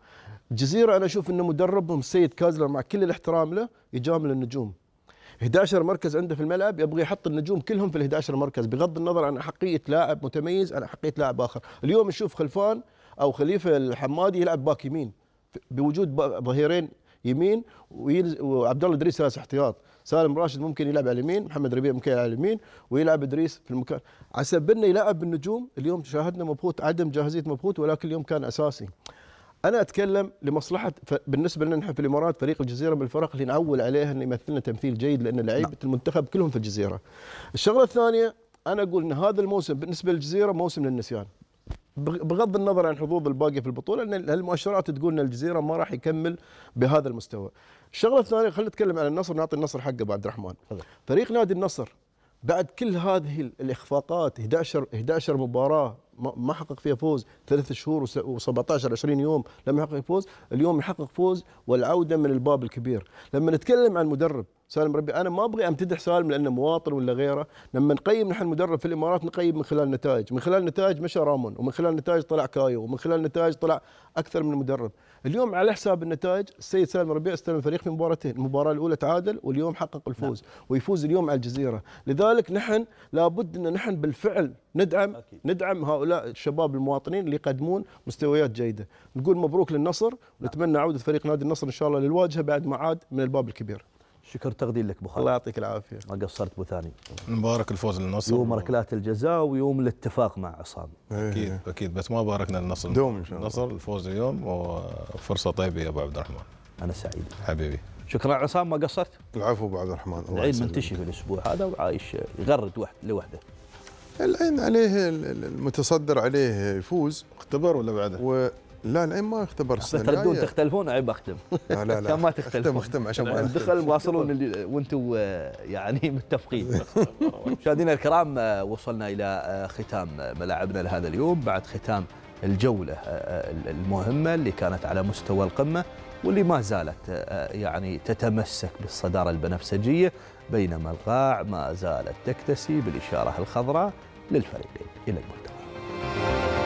الجزيره انا اشوف انه مدربهم السيد كازلر مع كل الاحترام له يجامل النجوم 11 مركز عنده في الملعب يبغى يحط النجوم كلهم في ال 11 مركز بغض النظر عن احقيه لاعب متميز عن احقيه لاعب اخر اليوم نشوف خلفان او خليفه الحمادي يلعب باك يمين بوجود ظهيرين يمين وعبد الله ادريس ثلاث احتياط سالم راشد ممكن يلعب على اليمين محمد ربيع ممكن يلعب على اليمين ويلعب ادريس في المكان عسب انه يلعب بالنجوم اليوم شاهدنا مبهوت عدم جاهزيه مبهوت ولكن اليوم كان اساسي انا اتكلم لمصلحه بالنسبه لنا نحن في الامارات فريق الجزيره من الفرق اللي نعول عليها انه يمثلنا تمثيل جيد لان لعيبه نعم. المنتخب كلهم في الجزيره الشغله الثانيه انا اقول ان هذا الموسم بالنسبه للجزيره موسم للنسيان بغض النظر عن حظوظ الباقي في البطوله لان المؤشرات تقول ان الجزيره ما راح يكمل بهذا المستوى. الشغله الثانيه خلينا نتكلم عن النصر نعطي النصر حقه ابو عبد الرحمن. فريق نادي النصر بعد كل هذه الاخفاقات 11 11 مباراه ما حقق فيها فوز ثلاث شهور و17 20 يوم لم يحقق فوز اليوم يحقق فوز والعوده من الباب الكبير لما نتكلم عن مدرب سالم ربي انا ما ابغي امتدح سالم لانه مواطن ولا غيره لما نقيم نحن مدرب في الامارات نقيم من خلال نتائج من خلال نتائج مشى رامون ومن خلال نتائج طلع كايو ومن خلال نتائج طلع اكثر من مدرب اليوم على حساب النتائج السيد سالم ربيع استلم الفريق في مباراتين المباراه الاولى تعادل واليوم حقق الفوز نعم. ويفوز اليوم على الجزيره لذلك نحن لابد ان نحن بالفعل ندعم أكيد. ندعم هؤلاء الشباب المواطنين اللي يقدمون مستويات جيده نقول مبروك للنصر ونتمنى نعم. عوده فريق نادي النصر ان شاء الله للواجهه بعد ما عاد من الباب الكبير شكر تقدير لك بخاري الله يعطيك العافيه ما قصرت ابو ثاني مبارك الفوز للنصر يوم ركلات الجزاء ويوم الاتفاق مع عصام اكيد إيه، إيه. اكيد بس ما باركنا للنصر دوم ان شاء الله النصر الفوز اليوم وفرصه طيبه يا ابو عبد الرحمن انا سعيد حبيبي شكرا عصام ما قصرت العفو ابو عبد الرحمن العيد منتشي في الاسبوع هذا وعايش يغرد لوحده العين عليه المتصدر عليه يفوز اختبر ولا بعده؟ و لا العين ما اختبر السنه تردون تختلفون عيب اختم *laughs* لا لا لا ما تختلفون اختم اختم عشان ما دخل واصلون وانتم آه، يعني *laughs* متفقين مشاهدينا الكرام آه، وصلنا الى آه، ختام ملاعبنا لهذا اليوم بعد ختام الجوله المهمه اللي كانت على مستوى القمه واللي ما زالت يعني تتمسك بالصداره البنفسجيه بينما القاع ما زالت تكتسي بالاشاره الخضراء للفريقين الى الملتقى